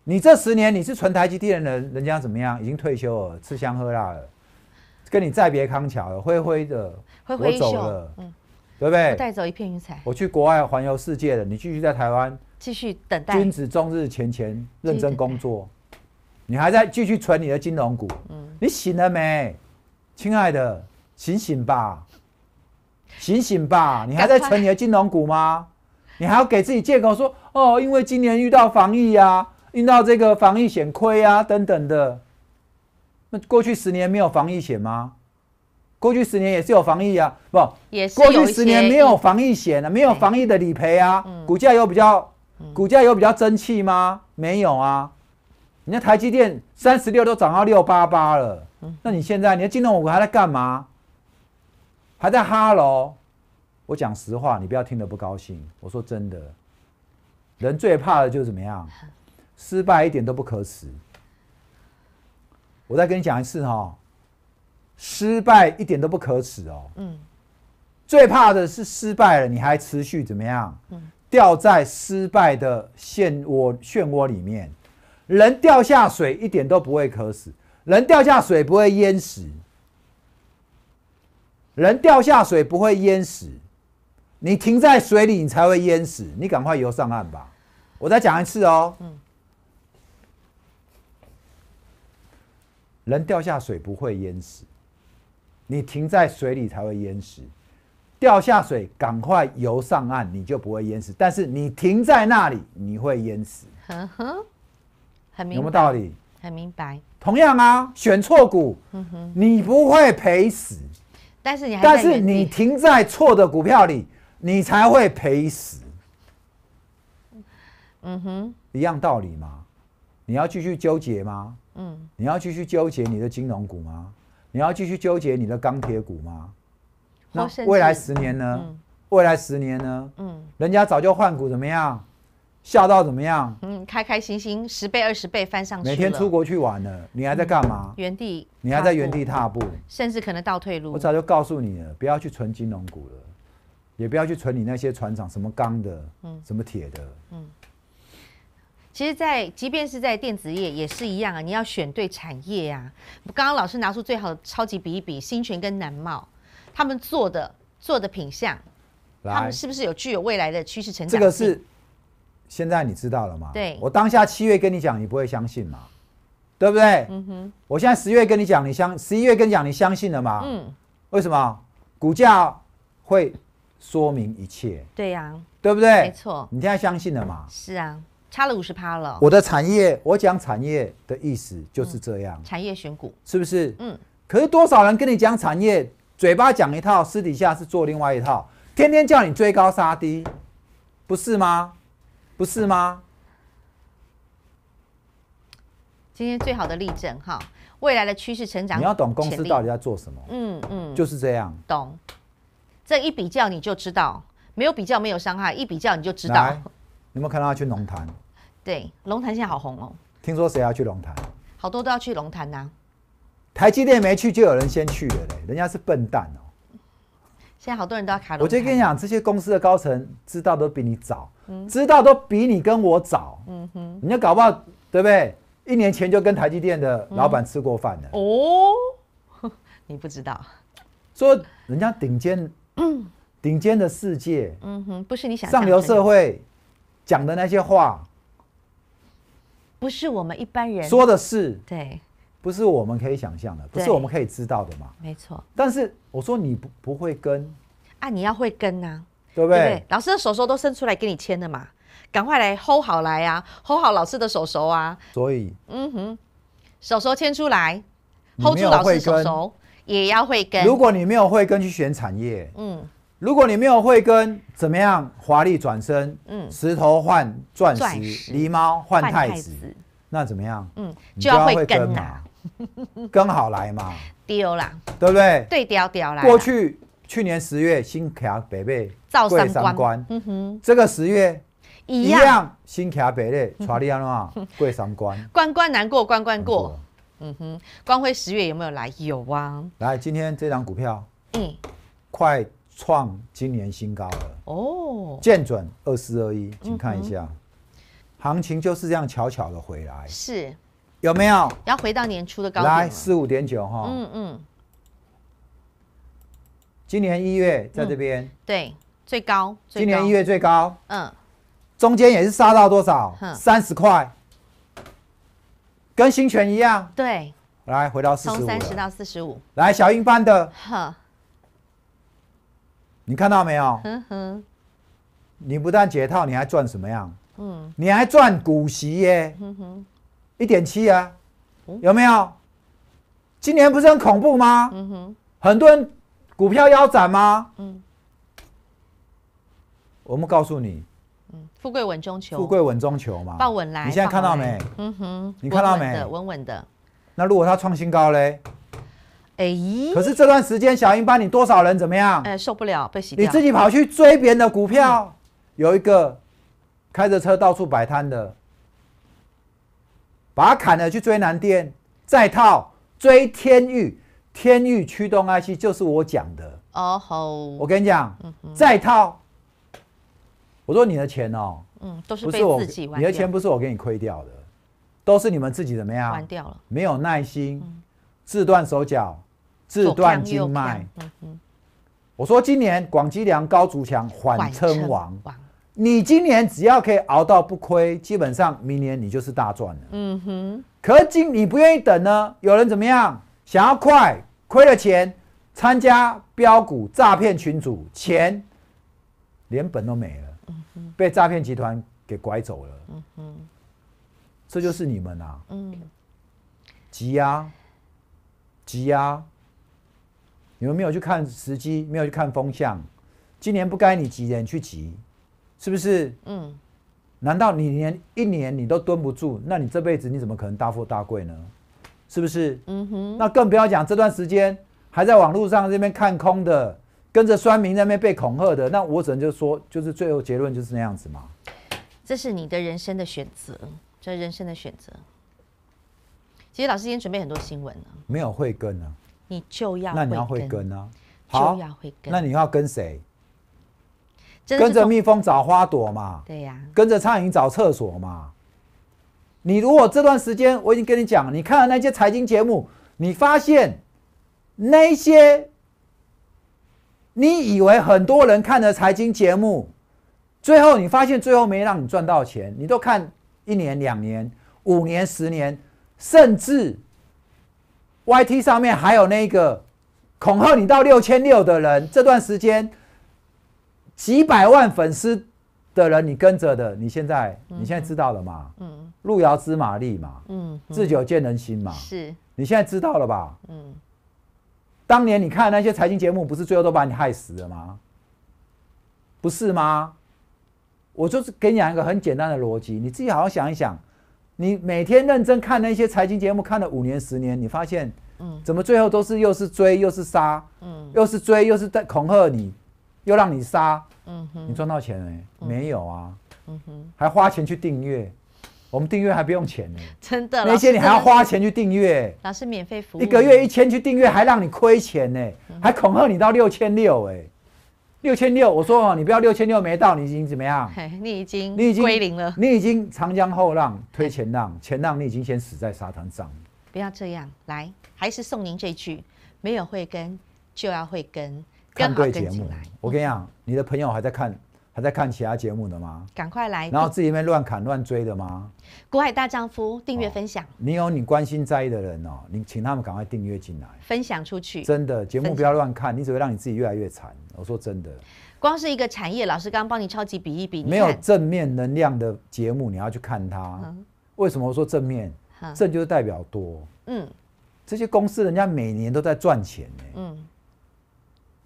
你这十年你是存台积电的人，人家怎么样？已经退休了，吃香喝辣了，跟你再别康桥了，灰灰的，我走了，嗯，对不对？带走一片云彩。我去国外环游世界了，你继续在台湾，继续等待。君子终日前前，认真工作。你还在继续存你的金融股？嗯，你醒了没，亲爱的？醒醒吧，醒醒吧！你还在存你的金融股吗？你还要给自己借口说哦，因为今年遇到防疫呀，遇到这个防疫险亏啊等等的。那过去十年没有防疫险吗？过去十年也是有防疫啊，不，也是过去十年没有防疫险啊，没有防疫的理赔啊。股价有比较，股价有比较争气吗？没有啊。你那台积电三十六都涨到六八八了，那你现在你的金融股还在干嘛？还在哈喽？我讲实话，你不要听得不高兴。我说真的，人最怕的就是怎么样？失败一点都不可耻。我再跟你讲一次哈，失败一点都不可耻哦。嗯，最怕的是失败了，你还持续怎么样？嗯，掉在失败的漩涡漩涡里面。人掉下水一点都不会渴死，人掉下水不会淹死，人掉下水不会淹死，你停在水里你才会淹死，你赶快游上岸吧！我再讲一次哦，嗯，人掉下水不会淹死，你停在水里才会淹死，掉下水赶快游上岸，你就不会淹死，但是你停在那里你会淹死。有没有道理？很明白。同样啊，选错股，你不会赔死，但是你但是你停在错的股票里，你才会赔死。嗯哼，一样道理吗？你要继续纠结吗？嗯，你要继续纠结你的金融股吗？你要继续纠结你的钢铁股吗？那未来十年呢？未来十年呢？嗯，人家早就换股，怎么样？笑到怎么样？嗯，开开心心，十倍二十倍翻上去每天出国去玩了，你还在干嘛？原地。你还在原地踏步，甚至可能倒退路。我早就告诉你了，不要去存金融股了，也不要去存你那些船长什么钢的，嗯，什么铁的，嗯。其实，在即便是在电子业也是一样啊，你要选对产业啊。刚刚老师拿出最好的超级比一比，新泉跟南茂，他们做的做的品相，他们是不是有具有未来的趋势成长？这个是。现在你知道了吗？对，我当下七月跟你讲，你不会相信吗？对不对？嗯哼，我现在十月跟你讲，你相十一月跟你讲，你相信了吗？嗯，为什么？股价会说明一切。对呀，对不对？没错，你现在相信了吗？是啊，差了五十趴了。我的产业，我讲产业的意思就是这样。产业选股是不是？嗯。可是多少人跟你讲产业，嘴巴讲一套，私底下是做另外一套，天天叫你追高杀低，不是吗？不是吗？今天最好的例证哈，未来的趋势成长你要懂公司到底在做什么，嗯嗯，就是这样，懂。这一比较你就知道，没有比较没有伤害，一比较你就知道。有没有看到他去龙潭？对，龙潭现在好红哦。听说谁要去龙潭？好多都要去龙潭呐。台积电没去就有人先去了嘞，人家是笨蛋哦。现在好多人都要卡龙。我就跟你讲，这些公司的高层知道都比你早。知道都比你跟我早，嗯哼，人家搞不好对不对？一年前就跟台积电的老板吃过饭了哦，你不知道，说人家顶尖，顶尖的世界，嗯哼，不是你想上流社会讲的那些话，不是我们一般人说的是，对，不是我们可以想象的，不是我们可以知道的嘛，没错。但是我说你不不会跟，啊，你要会跟呐。对不对？老师的手手都伸出来给你牵的嘛，赶快来 hold 好来啊，hold 好老师的手手啊。所以，嗯哼，手手牵出来，hold 住老师的手手，也要会跟。如果你没有会跟去选产业，嗯，如果你没有会跟，怎么样？华丽转身，嗯，石头换钻石，狸猫换太子，那怎么样？嗯，就要会跟嘛，跟好来嘛，丢啦，对不对？对，丢丢啦。过去。去年十月新卡北面造三关，嗯哼，这个十月一样新卡北面，查你阿妈 过三关，关关难过关关过，嗯哼，光辉十月有没有来？有啊，来今天这张股票，嗯，快创今年新高了哦，见准二四二一，请看一下，行情就是这样悄悄的回来，是有没有要回到年初的高点？来四五点九哈，嗯嗯。今年一月在这边，对，最高。今年一月最高，嗯，中间也是杀到多少？三十块，跟新泉一样。对，来回到四十五。从三十到四十五。来，小英班的。你看到没有？你不但解套，你还赚什么样？嗯，你还赚股息耶。一点七啊，有没有？今年不是很恐怖吗？嗯很多人。股票腰斩吗？嗯，我们告诉你，嗯，富贵稳中求，富贵稳中求嘛，抱稳来。你现在看到没？嗯哼，你看到没？稳稳的，那如果它创新高嘞？哎，可是这段时间小英帮你多少人怎么样？哎，受不了，被洗掉。你自己跑去追别人的股票，有一个开着车到处摆摊的，把他砍了去追南电，再套追天域。天域驱动 IC 就是我讲的哦。好，我跟你讲，再套，我说你的钱哦，嗯，都是不是自己，你的钱不是我给你亏掉的，都是你们自己怎么样？玩掉了，没有耐心，自断手脚，自断经脉。我说今年广积粮，高筑强，缓称王。你今年只要可以熬到不亏，基本上明年你就是大赚了。嗯哼，可今你不愿意等呢？有人怎么样？想要快？亏了钱，参加标股诈骗群组，钱连本都没了，被诈骗集团给拐走了。嗯这就是你们啊。嗯，急呀，急呀！你们没有去看时机，没有去看风向。今年不该你急人去急，是不是？嗯。难道你连一年你都蹲不住，那你这辈子你怎么可能大富大贵呢？是不是？嗯哼，那更不要讲这段时间还在网络上那边看空的，跟着酸民那边被恐吓的，那我只能就说，就是最后结论就是那样子嘛。这是你的人生的选择，这人生的选择。其实老师今天准备很多新闻了。没有会跟呢。你就要。那你要会跟呢。好。要会跟。那你要跟谁？跟着蜜蜂找花朵嘛。对呀。跟着苍蝇找厕所嘛。你如果这段时间我已经跟你讲，你看了那些财经节目，你发现那些你以为很多人看的财经节目，最后你发现最后没让你赚到钱，你都看一年、两年、五年、十年，甚至 Y T 上面还有那个恐吓你到六千六的人，这段时间几百万粉丝。的人，你跟着的，你现在你现在知道了吗？嗯，路遥知马力嘛，嗯，日久见人心嘛，是你现在知道了吧？嗯，当年你看那些财经节目，不是最后都把你害死了吗？不是吗？我就是给你讲一个很简单的逻辑，你自己好好想一想。你每天认真看那些财经节目，看了五年、十年，你发现，嗯，怎么最后都是又是追又是杀，嗯，又是追又是在恐吓你，又让你杀。哼，你赚到钱嘞？没有啊，嗯哼，还花钱去订阅，我们订阅还不用钱嘞，真的，那些你还要花钱去订阅，老师免费服务，一个月一千去订阅还让你亏钱嘞，还恐吓你到六千六，哎，六千六，我说哦，你不要六千六没到，你已经怎么样？你已经你已经归零了，你已经长江后浪推前浪，前浪你已经先死在沙滩上不要这样，来，还是送您这句，没有慧根就要慧根。看对节目，我跟你讲，你的朋友还在看，还在看其他节目的吗？赶快来！然后自己边乱砍乱追的吗？国海大丈夫订阅分享。你有你关心在意的人哦，你请他们赶快订阅进来，分享出去。真的，节目不要乱看，你只会让你自己越来越惨。我说真的，光是一个产业，老师刚刚帮你超级比一比，没有正面能量的节目，你要去看它。为什么我说正面？正就是代表多。嗯，这些公司人家每年都在赚钱呢。嗯。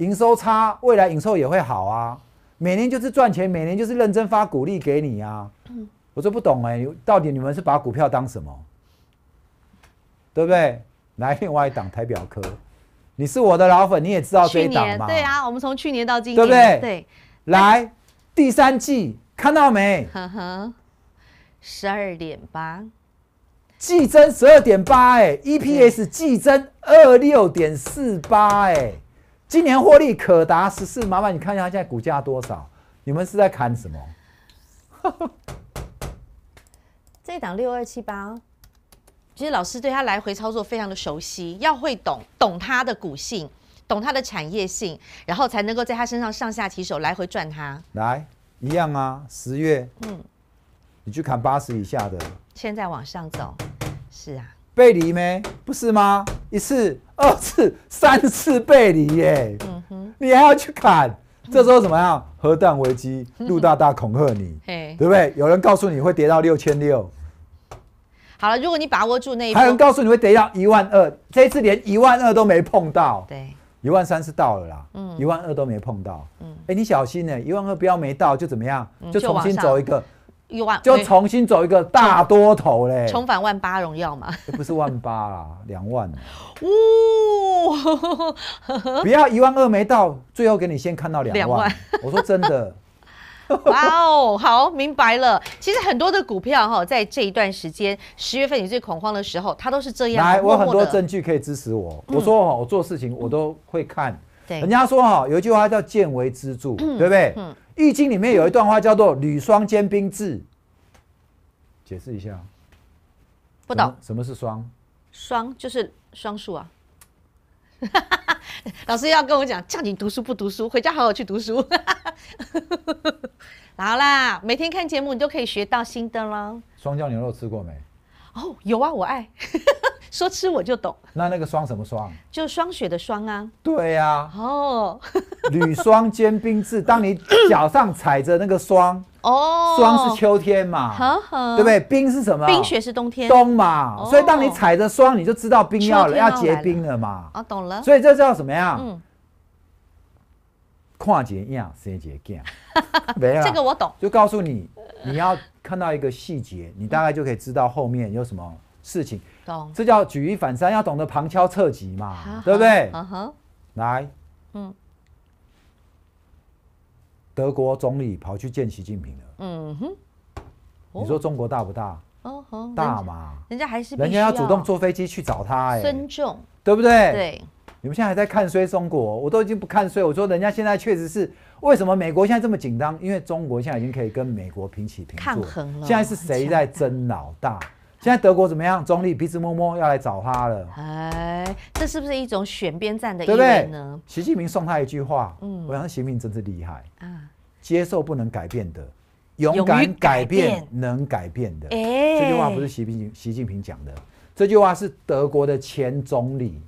营收差，未来营收也会好啊！每年就是赚钱，每年就是认真发股利给你啊！我说不懂哎，到底你们是把股票当什么？对不对？来一档台表科，你是我的老粉，你也知道这一档嘛？对啊，我们从去年到今年，对不对？对，来第三季，看到没？呵呵，十二点八，季增十二点八哎，EPS 季增二六点四八哎。今年获利可达十四，麻烦你看一下它现在股价多少？你们是在砍什么？这档六二七八，其实老师对他来回操作非常的熟悉，要会懂懂它的股性，懂它的产业性，然后才能够在他身上上下其手，来回转它。来，一样啊，十月，嗯，你去砍八十以下的，现在往上走，是啊。背离没？不是吗？一次、二次、三次背离耶。嗯哼，你还要去砍。这时候怎么样？核弹危机，陆大大恐吓你，对不对？有人告诉你会跌到六千六。好了，如果你把握住那一，还有人告诉你会跌到一万二。这次连一万二都没碰到，对，一万三是到了啦。嗯，一万二都没碰到。嗯，哎，你小心呢，一万二不要没到就怎么样？就重新走一个。一万就重新走一个大多头嘞，重返万八荣耀嘛？不是万八啦，两万哦！不要一万二没到最后给你先看到两万。我说真的，哇哦，好明白了。其实很多的股票哈，在这一段时间，十月份你最恐慌的时候，它都是这样。来，我很多证据可以支持我。我说哈，我做事情我都会看。对，人家说哈，有一句话叫“见微知著”，对不对？嗯。《易经》里面有一段话叫做“履霜兼冰制”，解释一下。不懂。什么是霜？霜就是双数啊。老师要跟我讲，叫你读书不读书？回家好好去读书。好啦，每天看节目，你都可以学到新的喽。双椒牛肉吃过没？哦，有啊，我爱。说吃我就懂，那那个霜什么霜？就是霜雪的霜啊。对呀。哦。铝霜坚冰至，当你脚上踩着那个霜，哦，霜是秋天嘛，对不对？冰是什么？冰雪是冬天，冬嘛。所以当你踩着霜，你就知道冰要要结冰了嘛。哦，懂了。所以这叫什么呀？嗯。看一眼，猜一件。没有。这个我懂。就告诉你，你要看到一个细节，你大概就可以知道后面有什么。事情懂，这叫举一反三，要懂得旁敲侧击嘛，对不对？来，嗯，德国总理跑去见习近平了，嗯哼，你说中国大不大？大嘛，人家还是人家要主动坐飞机去找他，哎，尊重，对不对？对，你们现在还在看衰中国，我都已经不看衰。我说，人家现在确实是为什么美国现在这么紧张？因为中国现在已经可以跟美国平起平坐了。现在是谁在争老大？现在德国怎么样？总理鼻子摸摸要来找他了。哎，这是不是一种选边站的意味呢？习近平送他一句话，嗯，我想习近平真是厉害啊！接受不能改变的，勇敢改变能改变的。哎，这句话不是习近平习近平讲的，这句话是德国的前总理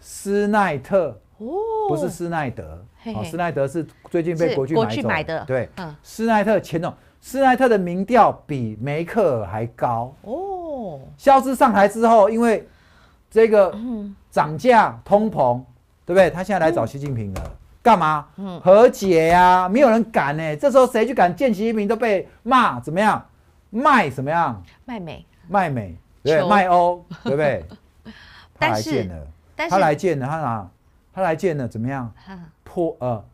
斯奈特哦，不是施耐德，施耐德是最近被国巨买的。对，施耐特前总，施耐特的民调比梅克尔还高哦。消志上台之后，因为这个涨价通膨，对不对？他现在来找习近平了，干嘛？和解呀？没有人敢呢。这时候谁去敢见习近平，都被骂怎么样？卖怎么样？卖美？卖美？对，卖欧，对不对？他来见了，他来见了，他哪？他来见了怎么样？破呃，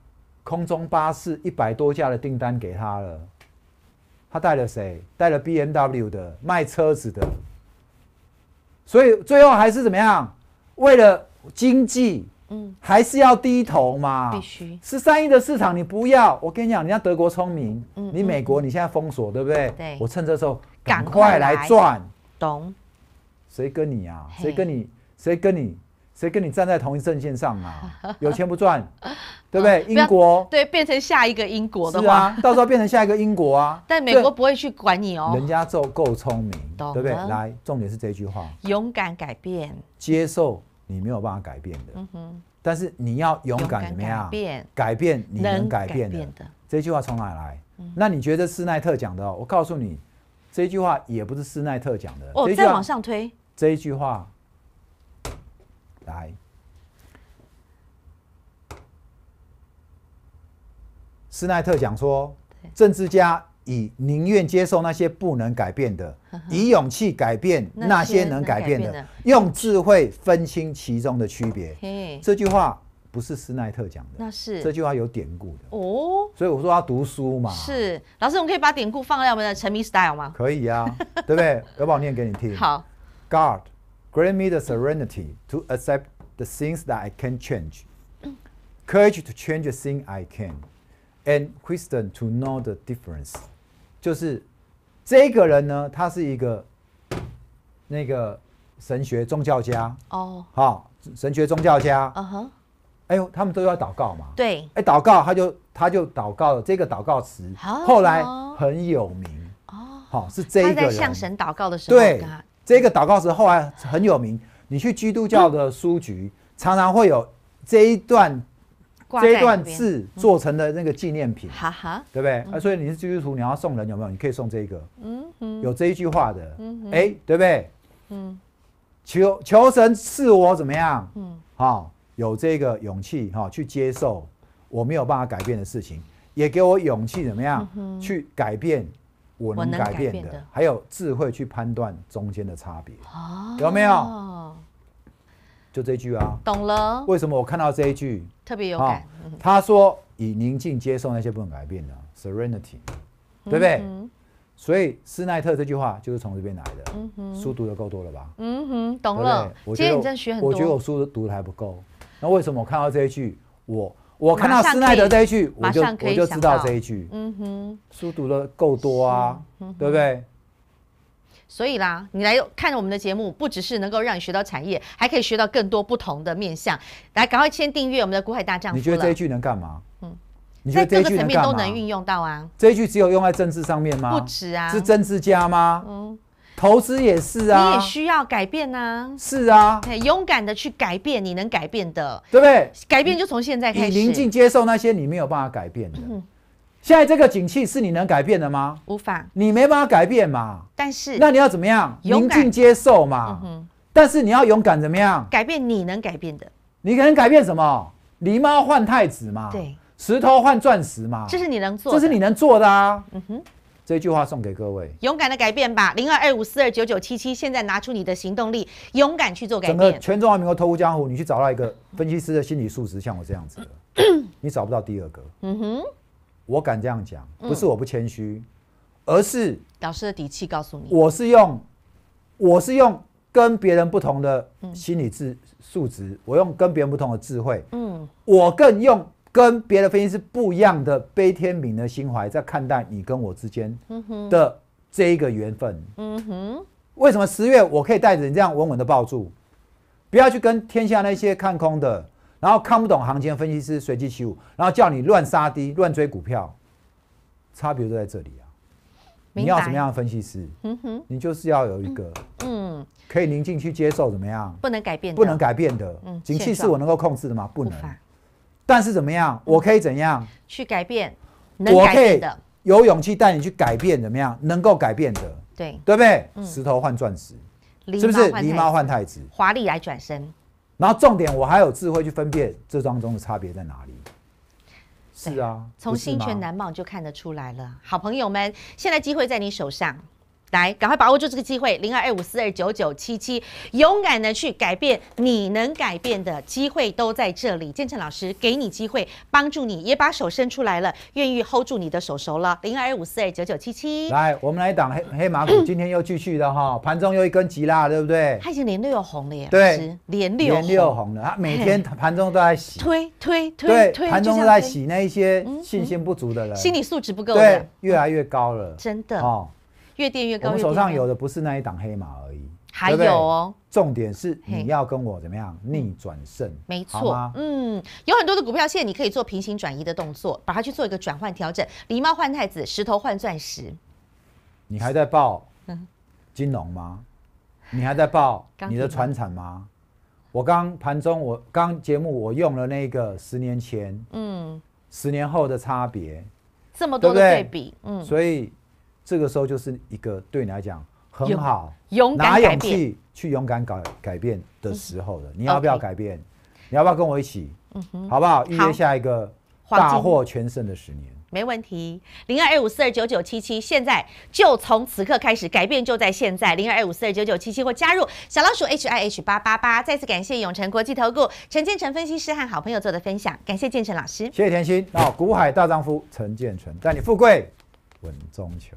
空中巴士一百多架的订单给他了。他带了谁？带了 B M W 的卖车子的，所以最后还是怎么样？为了经济，嗯，还是要低头嘛。必须十三亿的市场你不要。我跟你讲，人家德国聪明，你美国你现在封锁，对不对？对。我趁这时候赶快来赚。懂？谁跟你啊？谁跟你？谁跟你？谁跟你站在同一阵线上啊？有钱不赚？对不对？英国对变成下一个英国的话，到时候变成下一个英国啊！但美国不会去管你哦。人家就够聪明，对不对？来，重点是这句话：勇敢改变，接受你没有办法改变的。嗯哼。但是你要勇敢怎么样？改变，改变你能改变的。这句话从哪来？那你觉得斯奈特讲的？我告诉你，这句话也不是斯奈特讲的哦。再往上推，这一句话，来。斯奈特讲说：“政治家以宁愿接受那些不能改变的，以勇气改变那些能改变的，用智慧分清其中的区别。”这句话不是斯奈特讲的，那是这句话有典故的哦。所以我说要读书嘛。是老师，我们可以把典故放在我们的沉迷 style 吗？可以呀，对不对？有 冇我念给你听？好，God grant me the serenity to accept the things that I c a n change, courage to change the thing I can. And Christian to know the difference，就是这个人呢，他是一个那个神学宗教家哦，好，神学宗教家，嗯哼，哎呦，他们都要祷告嘛，对，哎，祷告他就他就祷告了这个祷告词，后来很有名哦，好，是这一个人向神祷告的时候，对，这个祷告词后来很有名，你去基督教的书局常常会有这一段。这一段字做成了那个纪念品，哈哈，对不对？啊，所以你是基督徒，你要送人有没有？你可以送这个，嗯，有这一句话的，哎，对不对？嗯，求求神赐我怎么样？嗯，好，有这个勇气哈，去接受我没有办法改变的事情，也给我勇气怎么样去改变我能改变的，还有智慧去判断中间的差别，有没有？就这句啊，懂了。为什么我看到这一句特别有感？他说以宁静接受那些不能改变的，serenity，对不对？所以斯奈特这句话就是从这边来的。书读的够多了吧？嗯哼，懂了。我觉得你真学很多。我觉得我书读的还不够。那为什么我看到这一句，我我看到斯奈特这一句，我就我就知道这一句。嗯哼，书读的够多啊，对不对？所以啦，你来看我们的节目，不只是能够让你学到产业，还可以学到更多不同的面向。来，赶快签订阅我们的《股海大丈夫》。你觉得这一句能干嘛？嗯，你觉得这句能干嘛？这一句只有用在政治上面吗？不止啊，是政治家吗？嗯，投资也是啊。你也需要改变呐。是啊，勇敢的去改变你能改变的，对不对？改变就从现在开始。你宁静接受那些你没有办法改变的。现在这个景气是你能改变的吗？无法，你没办法改变嘛。但是，那你要怎么样？宁静接受嘛。但是你要勇敢，怎么样？改变你能改变的。你能改变什么？狸猫换太子嘛。对。石头换钻石嘛。这是你能做，这是你能做的啊。嗯哼，这句话送给各位。勇敢的改变吧。零二二五四二九九七七，现在拿出你的行动力，勇敢去做改变。整个全中华民国偷江湖，你去找到一个分析师的心理素质像我这样子的，你找不到第二个。嗯哼。我敢这样讲，不是我不谦虚，而是老师的底气告诉你，我是用，我是用跟别人不同的心理智素质，我用跟别人不同的智慧，嗯，我更用跟别的分析师不一样的悲天悯的心怀，在看待你跟我之间的这一个缘分，嗯哼，为什么十月我可以带着你这样稳稳的抱住，不要去跟天下那些看空的。然后看不懂行情，分析师随机起舞，然后叫你乱杀低、乱追股票，差别都在这里啊。你要什么样的分析师？嗯你就是要有一个嗯，可以宁静去接受怎么样？不能改变，不能改变的。嗯，景气是我能够控制的吗？不能。但是怎么样？我可以怎样？去改变？我可以有勇气带你去改变？怎么样？能够改变的？对，对不对？石头换钻石，是不是？狸猫换太子，华丽来转身。然后重点，我还有智慧去分辨这当中的差别在哪里。是啊，从心泉难忘就看得出来了。好朋友们，现在机会在你手上。来，赶快把握住这个机会，零二二五四二九九七七，勇敢的去改变，你能改变的机会都在这里。建成老师给你机会，帮助你也把手伸出来了，愿意 hold 住你的手熟了，零二二五四二九九七七。来，我们来挡黑黑马股，今天又继续的哈，盘中又一根急拉，对不对？它已经连六又红了耶，对，连六连六红了，它每天盘中都在洗，推推推推，盘中在洗那一些信心不足的人，心理素质不够的，对，越来越高了，真的哦。越垫越高，我们手上有的不是那一档黑马而已，还有哦。重点是你要跟我怎么样逆转胜？没错，嗯，有很多的股票现在你可以做平行转移的动作，把它去做一个转换调整，狸猫换太子，石头换钻石。你还在报金融吗？你还在报 你的船产吗？我刚盘中，我刚节目，我用了那个十年前，嗯，十年后的差别，这么多的对比，嗯，所以。这个时候就是一个对你来讲很好，拿勇气去勇敢改改变的时候了。你要不要改变？你要不要跟我一起？嗯哼，好不好？预约下一个大获全胜的十年。没问题，零二二五四二九九七七，现在就从此刻开始改变，就在现在。零二二五四二九九七七，或加入小老鼠 H I H 八八八。再次感谢永诚国际投顾陈建成分析师和好朋友做的分享，感谢建成老师。谢谢甜心。那古海大丈夫陈建成带你富贵稳中求。